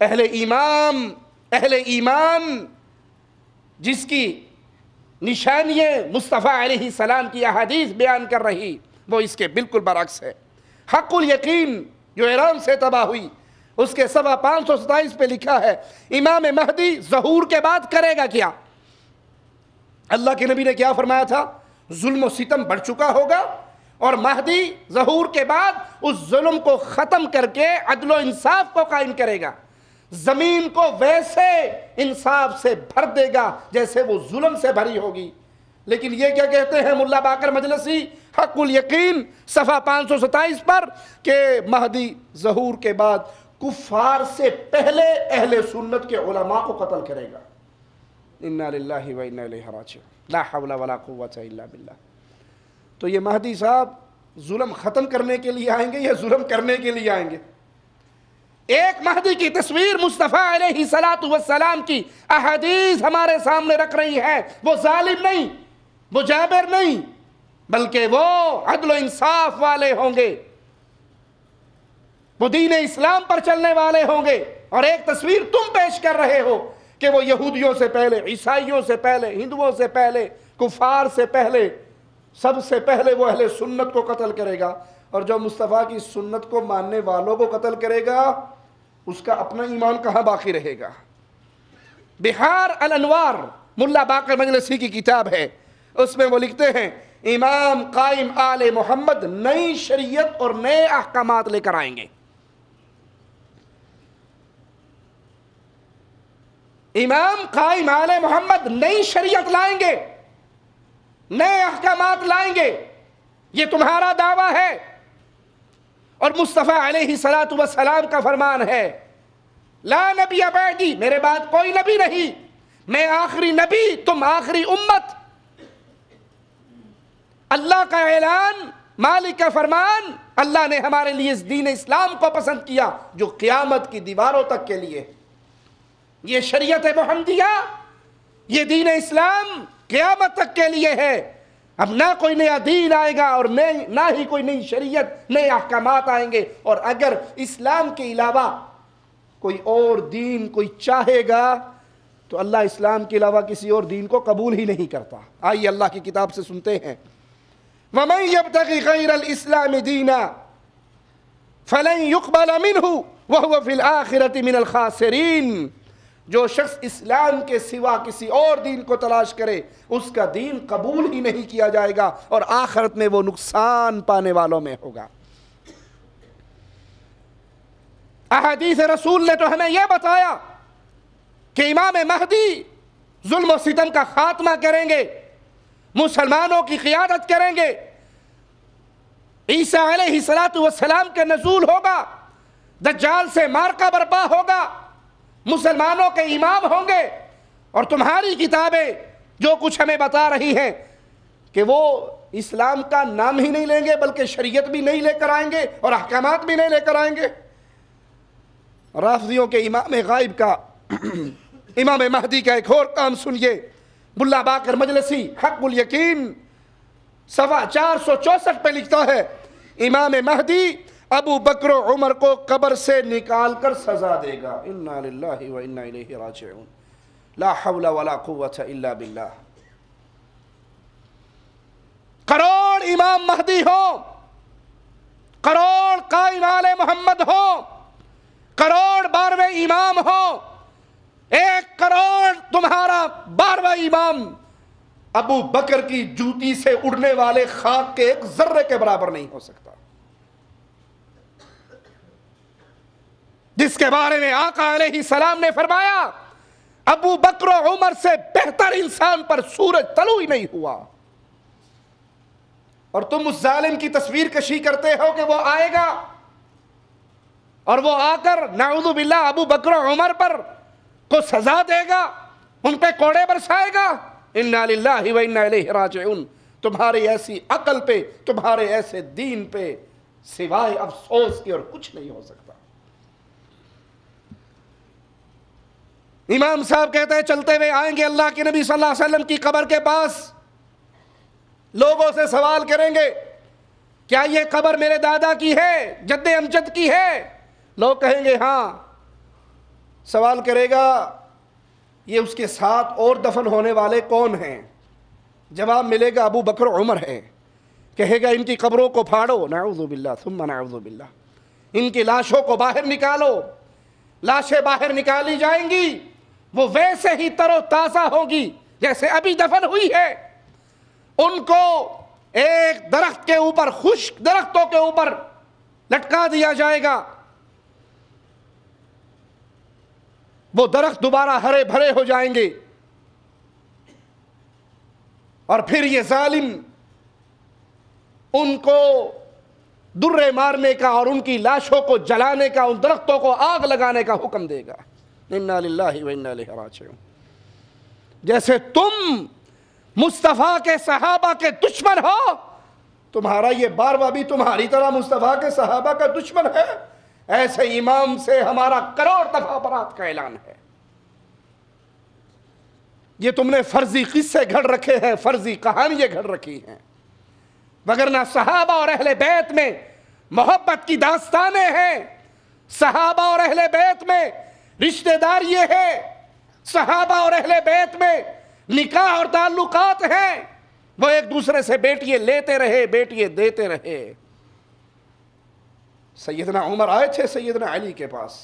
अहले ईमाम अहले ईमान जिसकी निशानियाँ मुस्तफ़ा सलाम की अहदीस बयान कर रही वो इसके बिल्कुल बरक्स है हकुल यकीन जो ईरान से तबाह हुई उसके सवा पांच सौ सताइस पे लिखा है इमाम महदी जहूर के बाद करेगा क्या अल्लाह के नबी ने क्या फरमाया था जुल्म सितम बढ़ चुका होगा और महदी जहूर के बाद उस जुल्म को ख़त्म करके अदलो इंसाफ को कायम करेगा ज़मीन को वैसे इंसाफ से भर देगा जैसे वो जुल्म से भरी होगी लेकिन ये क्या कहते हैं मुल्ला बाकर मजलसी हकुल यकीन सफ़ा पांच सौ सताइस पर के महदी जहूर के बाद कुफार से पहले अहले सुन्नत के उलमा को कत्ल करेगा इन्ना वला बिल्ला तो ये महदी साहब जुल्म ख़त्म करने के लिए आएंगे या जुल्म करने के लिए आएंगे एक महदी की तस्वीर मुस्तफ़ा सलात वसलाम की अहदीस हमारे सामने रख रही है वो जालिम नहीं वो जाबिर नहीं बल्कि वो अदल इंसाफ वाले होंगे वो दीन इस्लाम पर चलने वाले होंगे और एक तस्वीर तुम पेश कर रहे हो कि वो यहूदियों से पहले ईसाइयों से पहले हिंदुओं से पहले कुफार से पहले सबसे पहले वो अहले सुन्नत को कत्ल करेगा और जो मुस्तफ़ा की सुन्नत को मानने वालों को कत्ल करेगा उसका अपना ईमान कहाँ बाकी रहेगा बिहार अनवार मुल्ला बाकर मजलसी की किताब है उसमें वो लिखते हैं इमाम कायम आल मोहम्मद नई शरीयत और नए अहकाम लेकर आएंगे इमाम कायम आल मोहम्मद नई शरीयत लाएंगे नए अहकाम लाएंगे ये तुम्हारा दावा है और मुस्तफ़ा सलात वसलाम का फरमान है ला नबी अबैदी मेरे बाद कोई नबी नहीं मैं आखिरी नबी तुम आखिरी उम्मत अल्लाह का ऐलान मालिक का फरमान अल्लाह ने हमारे लिए इस दीन इस्लाम को पसंद किया जो क्यामत की दीवारों तक के लिए है ये शरीयत मोहम्मदिया ये दीन इस्लाम क़यामत तक के लिए है अब ना कोई नया दीन आएगा और नई ना ही कोई नई शरीयत नए अहकाम आएंगे और अगर इस्लाम के अलावा कोई और दीन कोई चाहेगा तो अल्लाह इस्लाम के अलावा किसी और दीन को कबूल ही नहीं करता आइए अल्लाह की किताब से सुनते हैं वमई अब तक इस्लाम दीना फ़लन युकबल अमिन हूँ वह वह फिल आखिरत मिनल खासरीन जो शख्स इस्लाम के सिवा किसी और दीन को तलाश करे उसका दीन कबूल ही नहीं किया जाएगा और आखिरत में वो नुकसान पाने वालों में होगा अहदीस रसूल ने तो हमें यह बताया कि इमाम महदी जुल्म सितम का खात्मा करेंगे मुसलमानों की क्यादत करेंगे ईसा सलात वसलाम का नजूल होगा दज्जाल से मारका बर्पा होगा मुसलमानों के इमाम होंगे और तुम्हारी किताबें जो कुछ हमें बता रही हैं कि वो इस्लाम का नाम ही नहीं लेंगे बल्कि शरीयत भी नहीं लेकर आएंगे और अहकाम भी नहीं लेकर आएंगे राफजियों के इमाम गायब का इमाम महदी का एक और काम सुनिए बुल्ला बाकर मजलसी हकबुल यकीन सवा चार सौ चौसठ पर लिखता है इमाम महदी अबू बकर उमर को कब्र से निकाल कर सजा देगा इन्ना बिल्ला करोड़ इमाम महदी हो करोड़ का आल मोहम्मद हो करोड़ बारहवें इमाम हो एक करोड़ तुम्हारा बारवा इमाम अबू बकर की जूती से उड़ने वाले खाक के एक जर्रे के बराबर नहीं हो सकता जिसके बारे में आका सलाम ने फरमाया अबू बकर उमर से बेहतर इंसान पर सूरज तलु ही नहीं हुआ और तुम उस जालिम की तस्वीर कशी करते हो कि वो आएगा और वो आकर नाउदुबिल्ला अबू बकर उमर पर को सजा देगा उन पे कोड़े बरसाएगा इन्नाज तुम्हारी ऐसी अकल पे तुम्हारे ऐसे दीन पे सिवाय अफसोस की और कुछ नहीं हो सकता इमाम साहब कहते हैं चलते हुए आएंगे अल्लाह के नबी सल्लल्लाहु अलैहि वसल्लम की कबर के पास लोगों से सवाल करेंगे क्या ये कबर मेरे दादा की है जद्द अमजद की है लोग कहेंगे हाँ सवाल करेगा ये उसके साथ और दफन होने वाले कौन हैं जवाब मिलेगा अबू बकर उमर है कहेगा इनकी कब्रों को फाड़ो नाउजुबिल्ला सुम्मा नाउजुबिल्ला इनकी लाशों को बाहर निकालो लाशें बाहर निकाली जाएंगी वो वैसे ही तरोताज़ा होगी जैसे अभी दफन हुई है उनको एक दरख्त के ऊपर खुश्क दरख्तों के ऊपर लटका दिया जाएगा वो दरख्त दोबारा हरे भरे हो जाएंगे और फिर ये जालिम उनको दुर्रे मारने का और उनकी लाशों को जलाने का उन दरख्तों को आग लगाने का हुक्म देगा इन्ना जैसे तुम मुस्तफ़ा के सहाबा के दुश्मन हो तुम्हारा ये बार भी तुम्हारी तरह मुस्तफ़ा के सहाबा का दुश्मन है ऐसे इमाम से हमारा करोड़ दफा अपराध का ऐलान है ये तुमने फर्जी किस्से घड़ रखे हैं फर्जी कहानियां घड़ रखी हैं वगरना सहाबा और अहले बैत में मोहब्बत की दास्तानें हैं सहाबा और अहले बैत में रिश्तेदार ये है सहाबा और अहले बैत में निकाह और ताल्लुकात हैं वो एक दूसरे से बेटिए लेते रहे बेटिए देते रहे सैदना उमर आए थे सैदना अली के पास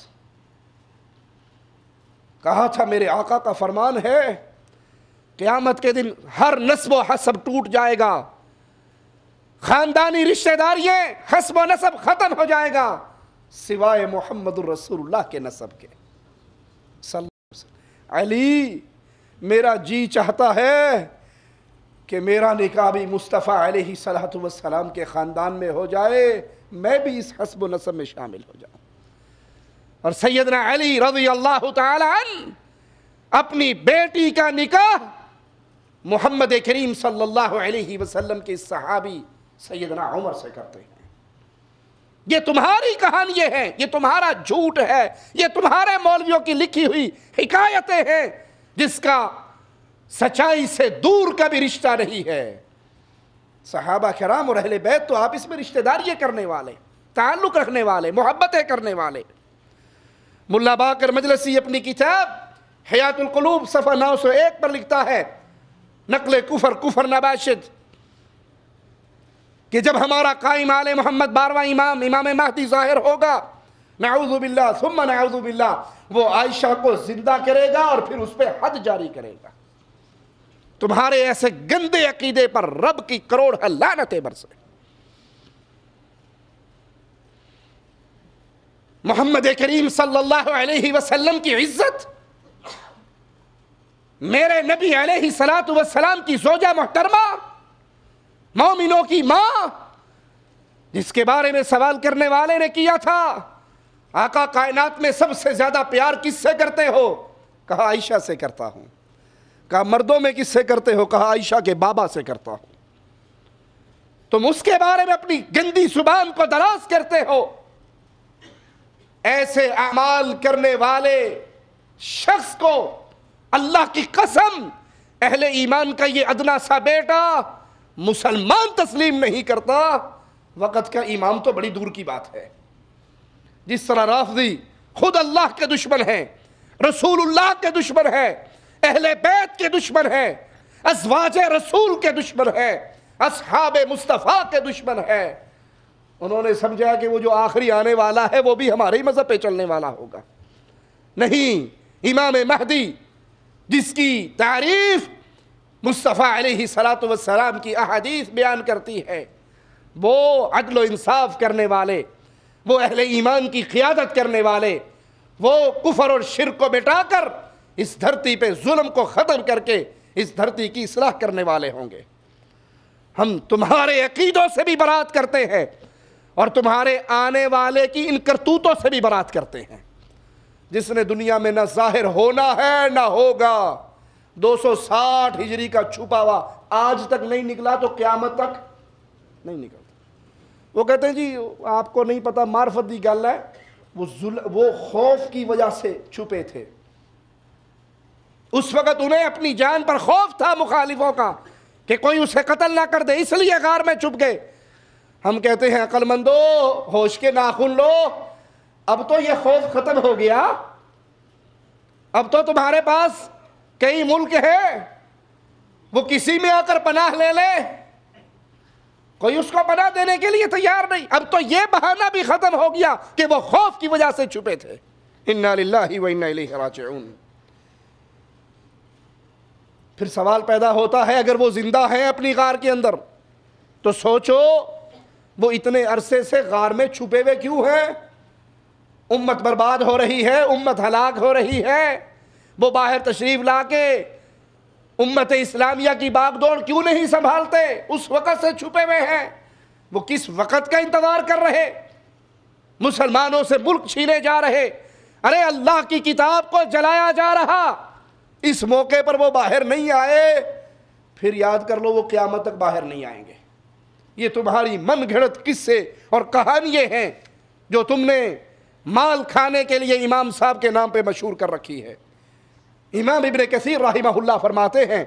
कहा था मेरे आका का फरमान है क़यामत के दिन हर नस्ब हसब टूट जाएगा ख़ानदानी रिश्तेदारियाँ हसब नसब ख़त्म हो जाएगा सिवाय मोहम्मद रसूलुल्लाह के नसब के अली मेरा जी चाहता है कि मेरा निकाह भी मुस्तफ़ा सलाम के ख़ानदान में हो जाए मैं भी इस हसब नसब में शामिल हो जाऊँ और सैदना अली रजी अल्लाह अपनी बेटी का निकाह मोहम्मद करीम सल्लल्लाहु अलैहि वसल्लम के सहाबी सैदना उमर से करते हैं ये तुम्हारी कहानी है ये तुम्हारा झूठ है ये तुम्हारे मौलवियों की लिखी हुई हिकायतें हैं जिसका सच्चाई से दूर का भी रिश्ता नहीं है सहाबा कराम और अहले बैत तो आप इसमें रिश्तेदारियां करने वाले ताल्लुक़ रखने वाले मोहब्बतें करने वाले मुल्ला बाकर मजलसी अपनी किताब हयातुल कलूब सफ़ा नौ सौ एक पर लिखता है नकल कुफर कुफर नबाशिद कि जब हमारा कायम आल मोहम्मद बारवा इमाम इमाम महदी ज़ाहिर होगा नाउजुबिल्ला सुम्मा नाउजुबिल्ला वो आयशा को जिंदा करेगा और फिर उस पर हद जारी करेगा तुम्हारे ऐसे गंदे अकीदे पर रब की करोड़ है लानतें बरसे मोहम्मद करीम सल्लल्लाहु अलैहि वसल्लम की इज्जत मेरे नबी अलैहि सलात वसलाम की सोजा मोहतरमा मोमिनों की मां जिसके बारे में सवाल करने वाले ने किया था आका कायनात में सबसे ज्यादा प्यार किससे करते हो कहा आयशा से करता हूं कहा मर्दों में किससे करते हो कहा आयशा के बाबा से करता हूं तुम उसके बारे में अपनी गंदी जुबान को दराज करते हो ऐसे अमाल करने वाले शख्स को अल्लाह की कसम अहले ईमान का ये अदना सा बेटा मुसलमान तस्लीम नहीं करता वक़्त का इमाम तो बड़ी दूर की बात है जिस तरह राफजी खुद अल्लाह के दुश्मन हैं रसूलुल्लाह के दुश्मन हैं अहले बैत के दुश्मन हैं असवाज रसूल के दुश्मन हैं असहाब मुस्तफ़ा के दुश्मन हैं उन्होंने समझा कि वो जो आखिरी आने वाला है वो भी हमारे ही मज़हब पे चलने वाला होगा नहीं इमाम महदी जिसकी तारीफ़ मुस्तफ़ा सलात सलाम की अहदीस बयान करती है वो अदल इंसाफ करने वाले वो अहल ईमान की क़ियादत करने वाले वो कुफर और शिर को कर इस धरती पे जुल्म को ख़त्म करके इस धरती की असलाह करने वाले होंगे हम तुम्हारे अकीदों से भी बरात करते हैं और तुम्हारे आने वाले की इन करतूतों से भी बरात करते हैं जिसने दुनिया में ना जाहिर होना है ना होगा 260 हिजरी का छुपा हुआ आज तक नहीं निकला तो क्यामत तक नहीं निकलता वो कहते हैं जी आपको नहीं पता मार्फत दी गल है वो जुल वो खौफ की वजह से छुपे थे उस वक़्त उन्हें अपनी जान पर खौफ था मुखालिफों का कि कोई उसे कत्ल ना कर दे इसलिए गार में छुप गए हम कहते हैं अकलमंदो होश के नाखून लो अब तो ये खौफ खत्म हो गया अब तो तुम्हारे पास कई मुल्क हैं वो किसी में आकर पनाह ले ले कोई उसको पनाह देने के लिए तैयार नहीं अब तो ये बहाना भी खत्म हो गया कि वो खौफ की वजह से छुपे थे इन्ना व इन्ना फिर सवाल पैदा होता है अगर वो जिंदा है अपनी गार के अंदर तो सोचो वो इतने अरसे से गार में छुपे हुए क्यों हैं उम्मत बर्बाद हो रही है उम्मत हलाक हो रही है वो बाहर तशरीफ ला के उम्मत इस्लामिया की बागदौड़ क्यों नहीं संभालते उस वक़्त से छुपे हुए हैं वो किस वक़्त का इंतज़ार कर रहे मुसलमानों से मुल्क छीने जा रहे अरे अल्लाह की किताब को जलाया जा रहा इस मौके पर वो बाहर नहीं आए फिर याद कर लो वो क़्यामत तक बाहर नहीं आएंगे ये तुम्हारी मन घड़त किस्से और कहानियाँ हैं जो तुमने माल खाने के लिए इमाम साहब के नाम पे मशहूर कर रखी है इमाम इबन कसीर रहीमहुल्ला फरमाते हैं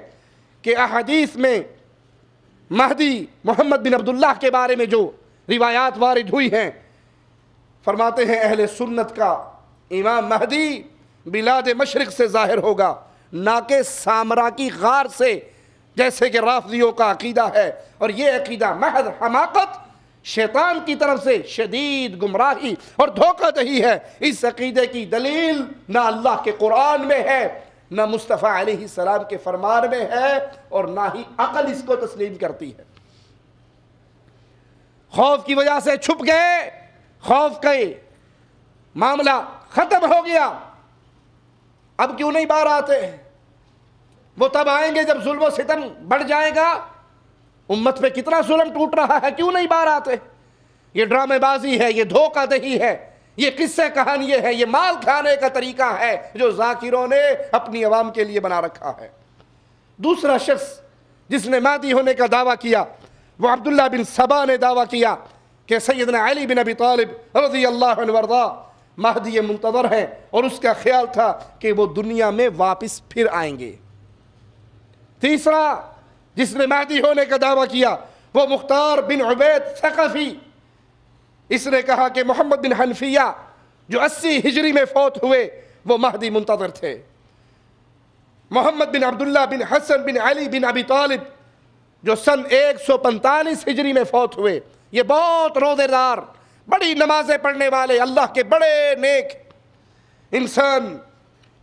कि अहदीस में महदी मोहम्मद बिन अब्दुल्ला के बारे में जो रिवायात वारद हुई हैं फरमाते हैं अहल सुन्नत का इमाम महदी बिलाद मशरक़ से ज़ाहिर होगा ना कि सामरा की गार से जैसे कि राफजियों का अकीदा है और ये अकीदा महद हमाकत शैतान की तरफ से शदीद गुमराही और धोखा दही है इस अकीदे की दलील ना अल्लाह के कुरान में है ना मुस्तफ़ा सलाम के फरमान में है और ना ही अकल इसको तस्लीम करती है खौफ की वजह से छुप गए खौफ गए मामला ख़त्म हो गया अब क्यों नहीं बाहर आते हैं वो तब आएंगे जब जुल्म सितम बढ़ जाएगा उम्मत पे कितना जुल्म टूट रहा है क्यों नहीं बाहर आते ये ड्रामेबाजी है ये धोखा दही है ये किस्से कहानी है ये माल खाने का तरीका है जो जाकिरों ने अपनी आवाम के लिए बना रखा है दूसरा शख्स जिसने मादी होने का दावा किया वह अब्दुल्ला बिन सबा ने दावा किया कि ने अली बिन अबी तालिब रजी अल्लाह वर्दा महदी मुंतज़र हैं और उसका ख्याल था कि वो दुनिया में वापस फिर आएंगे तीसरा जिसने महदी होने का दावा किया वो मुख्तार बिन उबैद सकफ़ी इसने कहा कि मोहम्मद बिन हनफिया जो 80 हिजरी में फौत हुए वो महदी मुंतजर थे मोहम्मद बिन अब्दुल्ला बिन हसन बिन अली बिन अबी तालिब जो सन 145 हिजरी में फौत हुए ये बहुत रोजेदार बड़ी नमाजें पढ़ने वाले अल्लाह के बड़े नेक इंसान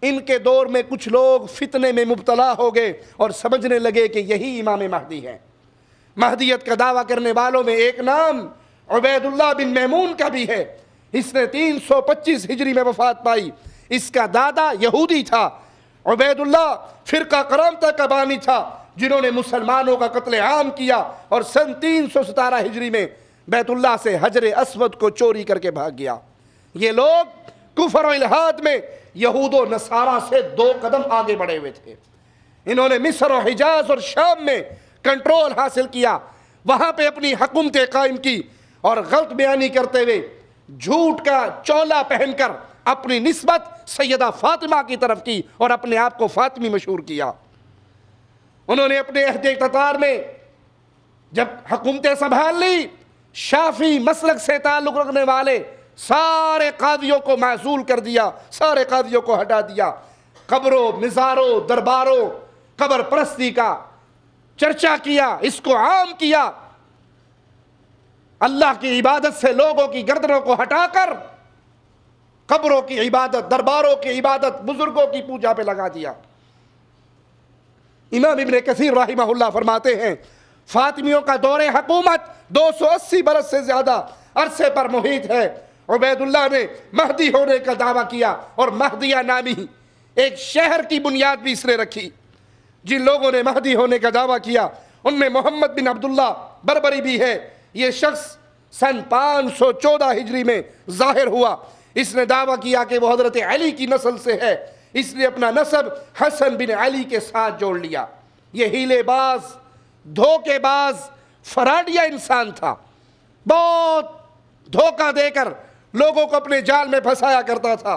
इनके दौर में कुछ लोग फितने में मुबतला हो गए और समझने लगे कि यही इमाम महदी हैं महदियत का दावा करने वालों में एक नाम उबैदुल्ला बिन मैमून का भी है इसने 325 हिजरी में वफात पाई इसका दादा यहूदी था उबैदुल्ला फिरका तक का बानी था जिन्होंने मुसलमानों का कत्ल आम किया और सन तीन सौ सतारह हिजरी में बैतुल्ला से हजर असवद को चोरी करके भाग गया ये लोग कुफर इलाहाद में यहूद नसारा से दो कदम आगे बढ़े हुए थे इन्होंने मिस्र और हिजाज और शाम में कंट्रोल हासिल किया वहाँ पे अपनी हकूमतें कायम की और गलत बयानी करते हुए झूठ का चोला पहनकर अपनी नस्बत सैदा फातिमा की तरफ की और अपने आप को फातिमी मशहूर किया उन्होंने अपने अहद इकतार में जब हुकूमतें संभाल ली शाफी मसलक से ताल्लुक़ रखने वाले सारे कादियों को माजूल कर दिया सारे कादियों को हटा दिया कब्रों मज़ारों दरबारों कबर परस्ती का चर्चा किया इसको आम किया अल्लाह की इबादत से लोगों की गर्दनों को हटाकर कब्रों की इबादत दरबारों की इबादत बुजुर्गों की पूजा पे लगा दिया इमाम इबन कसीर राहिमहुल्ला फरमाते हैं फातमियों का दौरे हकूमत 280 बरस से ज़्यादा अरसे पर मुहित है उबैदुल्ला ने महदी होने का दावा किया और महदिया नामी एक शहर की बुनियाद भी इसने रखी जिन लोगों ने महदी होने का दावा किया उनमें मोहम्मद बिन अब्दुल्ला बरबरी भी है ये शख्स सन 514 हिजरी में जाहिर हुआ इसने दावा किया कि वह हज़रत अली की नस्ल से है इसलिए अपना नसब हसन बिन अली के साथ जोड़ लिया ये हीलेबाज धोखेबाज फराडिया इंसान था बहुत धोखा देकर लोगों को अपने जाल में फंसाया करता था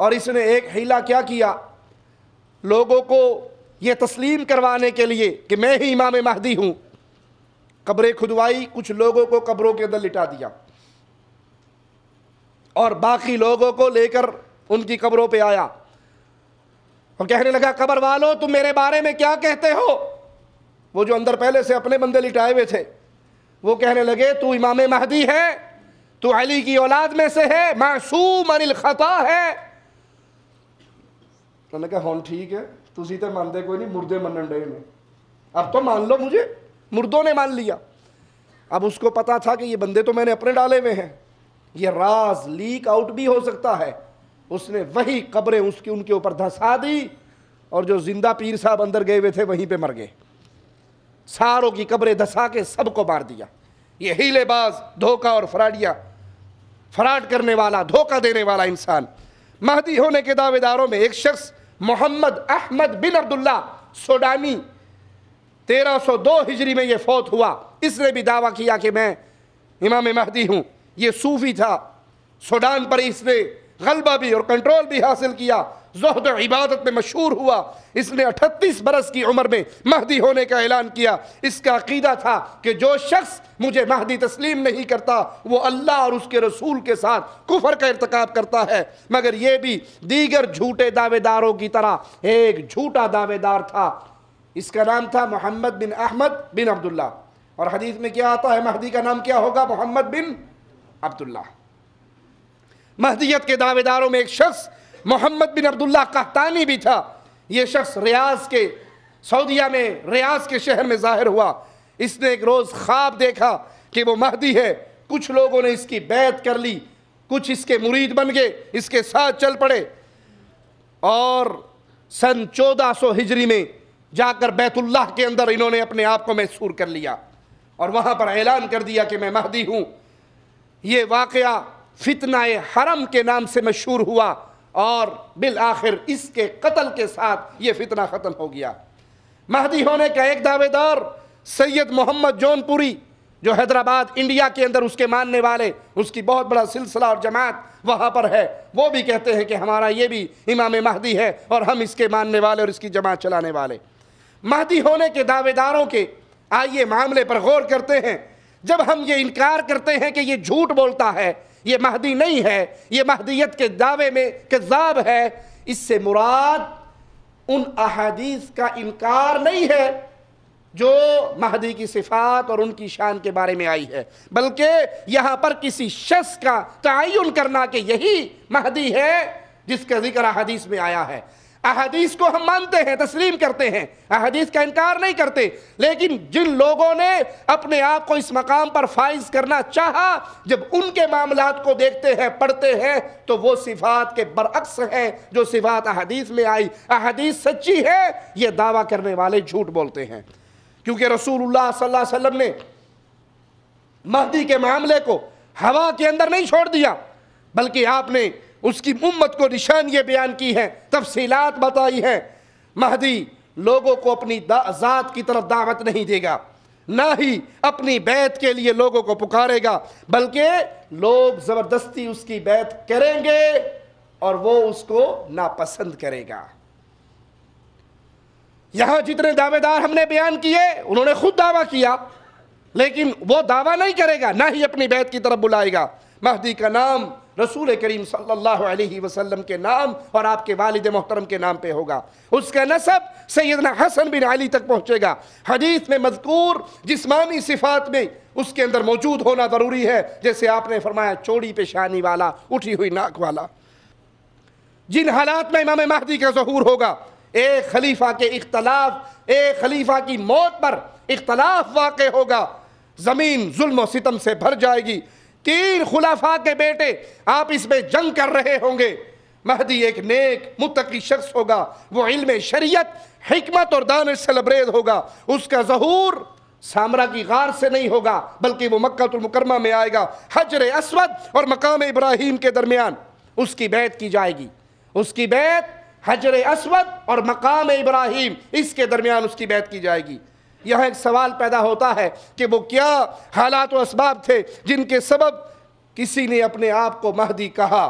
और इसने एक हीला क्या किया लोगों को ये तस्लीम करवाने के लिए कि मैं ही इमाम महदी हूँ कब्रें खुदवाई कुछ लोगों को कब्रों के अंदर लिटा दिया और बाकी लोगों को लेकर उनकी कब्रों पे आया और कहने लगा कब्र वालों तुम मेरे बारे में क्या कहते हो वो जो अंदर पहले से अपने बंदे लिटाए हुए थे वो कहने लगे तू इमाम महदी है तू अली की औलाद में से है मासूम अनिल खता है उन्होंने कहा हम हाँ, ठीक है तुझी तो मानते कोई नहीं मुर्दे मनन डे में अब तो मान लो मुझे मुर्दों ने मान लिया अब उसको पता था कि ये बंदे तो मैंने अपने डाले हुए हैं ये राज लीक आउट भी हो सकता है उसने वही कब्रें उसकी उनके ऊपर धसा दी और जो जिंदा पीर साहब अंदर गए हुए थे वहीं पे मर गए सारों की कब्रें धसा के सबको मार दिया ये हीलेबाज धोखा और फराडिया फराड करने वाला धोखा देने वाला इंसान महदी होने के दावेदारों में एक शख्स मोहम्मद अहमद बिन अब्दुल्ला सोडानी 1302 हिजरी में ये फौत हुआ इसने भी दावा किया कि मैं इमाम महदी हूँ ये सूफी था सूडान पर इसने गलबा भी और कंट्रोल भी हासिल किया जहद इबादत में मशहूर हुआ इसने अठतीस बरस की उम्र में महदी होने का ऐलान किया इसका अकीदा था कि जो शख्स मुझे महदी तस्लीम नहीं करता वो अल्लाह और उसके रसूल के साथ कुफर का इरतकब करता है मगर ये भी दीगर झूठे दावेदारों की तरह एक झूठा दावेदार था इसका नाम था मोहम्मद बिन अहमद बिन अब्दुल्ला और हदीस में क्या आता है महदी का नाम क्या होगा मोहम्मद बिन अब्दुल्ला महदियत के दावेदारों में एक शख्स मोहम्मद बिन अब्दुल्ला कहतानी भी था यह शख्स रियाज के सऊदिया में रियाज के शहर में जाहिर हुआ इसने एक रोज़ ख्वाब देखा कि वो महदी है कुछ लोगों ने इसकी बैत कर ली कुछ इसके मुरीद बन गए इसके साथ चल पड़े और सन चौदह सौ हिजरी में जाकर बैतुल्लाह के अंदर इन्होंने अपने आप को मैसूर कर लिया और वहाँ पर ऐलान कर दिया कि मैं महदी हूँ ये वाक़ फितना हरम के नाम से मशहूर हुआ और बिल आखिर इसके कत्ल के साथ ये फितना ख़त्म हो गया महदी होने का एक दावेदार सैयद मोहम्मद जौनपुरी जो हैदराबाद इंडिया के अंदर उसके मानने वाले उसकी बहुत बड़ा सिलसिला और जमात वहाँ पर है वो भी कहते हैं कि हमारा ये भी इमाम महदी है और हम इसके मानने वाले और इसकी जमात चलाने वाले महदी होने के दावेदारों के आइए मामले पर गौर करते हैं जब हम ये इनकार करते हैं कि ये झूठ बोलता है ये महदी नहीं है ये महदीत के दावे में कजाब है इससे मुराद उन अहादीस का इनकार नहीं है जो महदी की सिफात और उनकी शान के बारे में आई है बल्कि यहां पर किसी शख्स का तयन करना कि यही महदी है जिसका जिक्र हदीस में आया है अहदीस को हम मानते हैं तस्लीम करते हैं अहदीस का इनकार नहीं करते लेकिन जिन लोगों ने अपने आप को इस मकाम पर फाइज करना चाहा जब उनके मामला को देखते हैं पढ़ते हैं तो वो सिफात के बरअक्स हैं जो सिफात अहदीस में आई अहदीस सच्ची है ये दावा करने वाले झूठ बोलते हैं क्योंकि रसूल सल्लल्लाहु ने महदी के मामले को हवा के अंदर नहीं छोड़ दिया बल्कि आपने उसकी उम्मत को निशान ये बयान की हैं तफसीलात बताई हैं महदी लोगों को अपनी ज़ात की तरफ दावत नहीं देगा ना ही अपनी बैत के लिए लोगों को पुकारेगा बल्कि लोग ज़बरदस्ती उसकी बैत करेंगे और वो उसको नापसंद करेगा यहां जितने दावेदार हमने बयान किए उन्होंने खुद दावा किया लेकिन वो दावा नहीं करेगा ना ही अपनी बैत की तरफ बुलाएगा महदी का नाम रसूल करीम सल्लल्लाहु अलैहि वसल्लम के नाम और आपके वालिद मोहतरम के नाम पे होगा उसका नसब सैदना हसन बिन अली तक पहुँचेगा हदीस में मजकूर जिसमानी सिफात में उसके अंदर मौजूद होना ज़रूरी है जैसे आपने फरमाया चोड़ी पेशानी वाला उठी हुई नाक वाला जिन हालात में इमाम महदी का जहूर होगा एक खलीफा के इख्तलाफ एक खलीफा की मौत पर इख्तलाफ वाक़ होगा ज़मीन जुल्म सितम से भर जाएगी तीन खुलाफा के बेटे आप इसमें जंग कर रहे होंगे महदी एक नेक मुतकी शख्स होगा वो इल्म शरीयत हमत और दानश से लबरेज होगा उसका जहूर सामरा की गार से नहीं होगा बल्कि वो मक्तुलमकरमा में आएगा हजर असवद और मकाम इब्राहिम के दरमियान उसकी बैत की जाएगी उसकी बैत हजर असवद और मकाम इब्राहिम इसके दरमियान उसकी बैत की जाएगी यह एक सवाल पैदा होता है कि वो क्या हालात और इसबाब थे जिनके सबब किसी ने अपने आप को महदी कहा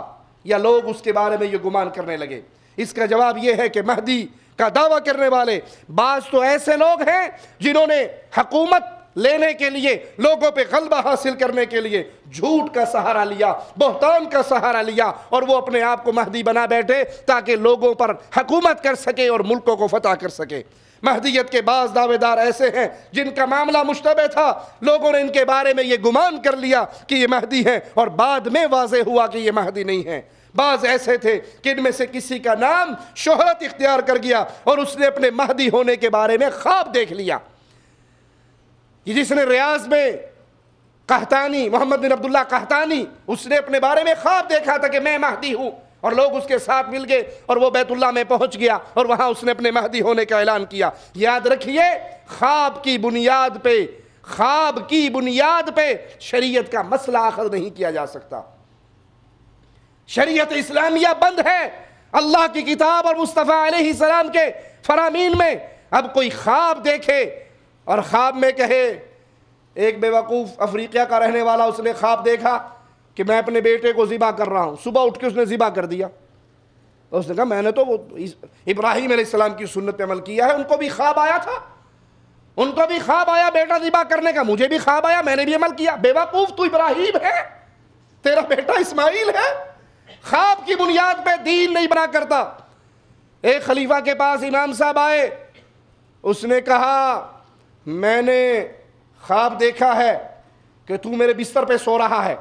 या लोग उसके बारे में ये गुमान करने लगे इसका जवाब यह है कि महदी का दावा करने वाले बाज तो ऐसे लोग हैं जिन्होंने हकूमत लेने के लिए लोगों पे गलबा हासिल करने के लिए झूठ का सहारा लिया बहतान का सहारा लिया और वो अपने आप को महदी बना बैठे ताकि लोगों पर हकूमत कर सके और मुल्कों को फतह कर सके महदियत के बाज दावेदार ऐसे हैं जिनका मामला मुश्तबह था लोगों ने इनके बारे में ये गुमान कर लिया कि ये महदी है और बाद में वाजे हुआ कि ये महदी नहीं है बाज ऐसे थे कि इनमें से किसी का नाम शोहरत इख्तियार कर गया और उसने अपने महदी होने के बारे में ख्वाब देख लिया जिसने रियाज में कहतानी मोहम्मद बिन अब्दुल्ला कहतानी उसने अपने बारे में ख्वाब देखा था कि मैं महदी हूं और लोग उसके साथ मिल गए और वो बैतुल्ला में पहुंच गया और वहां उसने अपने महदी होने का ऐलान किया याद रखिए ख्वाब की बुनियाद पे ख्वाब की बुनियाद पे शरीयत का मसला आखिर नहीं किया जा सकता शरीयत इस्लामिया बंद है अल्लाह की किताब और मुस्तफ़ा सलाम के फरामीन में अब कोई ख्वाब देखे और ख्वाब में कहे एक बेवकूफ़ अफ्रीका का रहने वाला उसने ख्वाब देखा कि मैं अपने बेटे को ज़िबा कर रहा हूँ सुबह उठ के उसने ज़िबा कर दिया उसने कहा मैंने तो वो इब्राहिम आसमाम की सुन्नत अमल किया है उनको भी ख्वाब आया था उनको भी ख्वाब आया बेटा ज़िबा करने का मुझे भी ख्वाब आया मैंने भी अमल किया बेवकूफ़ तू इब्राहिम है तेरा बेटा इस्माइल है ख्वाब की बुनियाद पर दीन नहीं बना करता एक खलीफा के पास इमाम साहब आए उसने कहा मैंने ख्वाब देखा है कि तू मेरे बिस्तर पे सो रहा है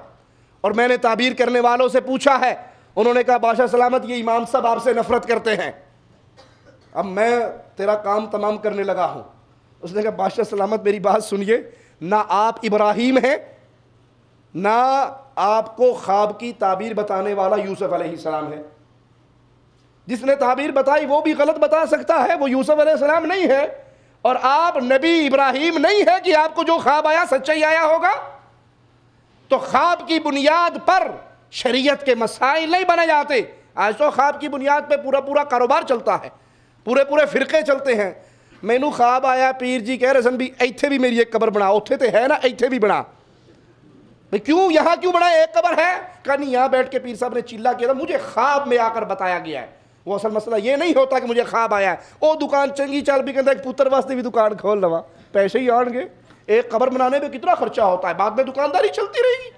और मैंने ताबीर करने वालों से पूछा है उन्होंने कहा बादशाह सलामत ये इमाम साहब आपसे नफरत करते हैं अब मैं तेरा काम तमाम करने लगा हूं उसने कहा बादशाह सलामत मेरी बात सुनिए ना आप इब्राहिम हैं ना आपको ख्वाब की ताबीर बताने वाला यूसुफ अलैहिस्सलाम है जिसने ताबीर बताई वो भी गलत बता सकता है वो यूसुफ अलैहिस्सलाम नहीं है और आप नबी इब्राहिम नहीं है कि आपको जो ख्वाब आया सच्चाई आया होगा तो ख्वाब की बुनियाद पर शरीयत के मसाइल नहीं बने जाते आज तो ख्वाब की बुनियाद पर पूरा पूरा कारोबार चलता है पूरे पूरे फिरके चलते हैं मैनू ख्वाब आया पीर जी कह रहे सन भी इतने भी मेरी एक कबर बना उ तो है ना इतने भी बना भाई क्यों यहाँ क्यों बना एक कबर है कहा नहीं यहाँ बैठ के पीर साहब ने चिल्ला किया था मुझे ख्वाब में आकर बताया गया है वो असल मसला ये नहीं होता कि मुझे ख्वाब आया है वो दुकान चंगी चाल भी कहता पुत्र वास्ते भी दुकान खोल लवा पैसे ही आएंगे एक कबर बनाने में कितना खर्चा होता है बाद में दुकानदारी चलती रहेगी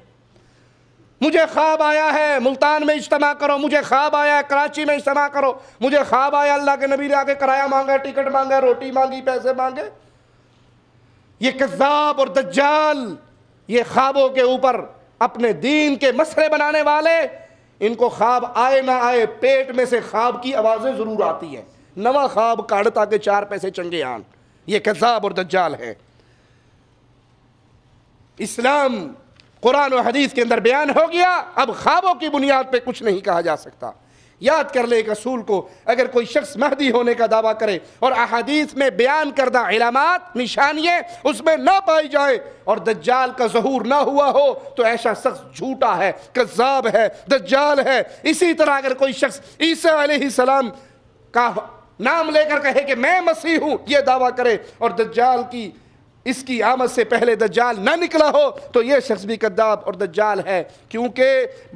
मुझे ख्वाब आया है मुल्तान में इज्तम करो मुझे ख्वाब आया है कराची में इज्तम करो मुझे ख्वाब आया अल्लाह के नबी ने आके किराया मांगा टिकट मांगा रोटी मांगी पैसे मांगे ये कजाब और दज्जाल ये ख्वाबों के ऊपर अपने दीन के मसले बनाने वाले इनको ख्वाब आए ना आए पेट में से ख्वाब की आवाज़ें ज़रूर आती हैं नवा ख्वाब काढ़ता के चार पैसे चंगे आन ये कजाब और दज्जाल है इस्लाम कुरान और हदीस के अंदर बयान हो गया अब ख्वाबों की बुनियाद पर कुछ नहीं कहा जा सकता याद कर ले एक असूल को अगर कोई शख्स महदी होने का दावा करे और अहादीस में बयान करदा इलामत निशानियाँ उसमें ना पाई जाए और दज्जाल का जहूर ना हुआ हो तो ऐसा शख्स झूठा है कज्जाब है दज्जाल है इसी तरह अगर कोई शख्स ईसा सलाम का नाम लेकर कहे कि मैं मसीह हूँ ये दावा करे और दज्जाल की इसकी आमद से पहले दज्जाल ना निकला हो तो ये शख्स भी कद्दाब और दज्जाल है क्योंकि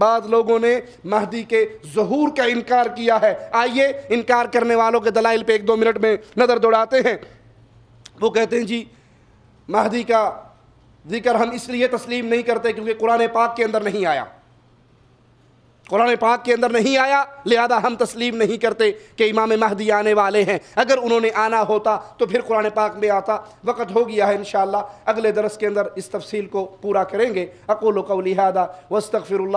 बाद लोगों ने महदी के जहूर का इनकार किया है आइए इनकार करने वालों के दलाइल पे एक दो मिनट में नज़र दौड़ाते हैं वो कहते हैं जी महदी का जिक्र हम इसलिए तस्लीम नहीं करते क्योंकि कुरान पाक के अंदर नहीं आया कुरान पाक के अंदर नहीं आया लिहाजा हम तस्लीम नहीं करते कि इमाम महदी आने वाले हैं अगर उन्होंने आना होता तो फिर कुरान पाक में आता वक़्त हो गया है इन अगले दरस के अंदर इस तफसील को पूरा करेंगे अकोल कौलिहादा वस्तफ़िर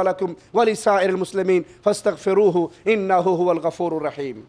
वलकुम वलिसामसलमिन फ़स्तफ़िर इन नफ़ूर रहीम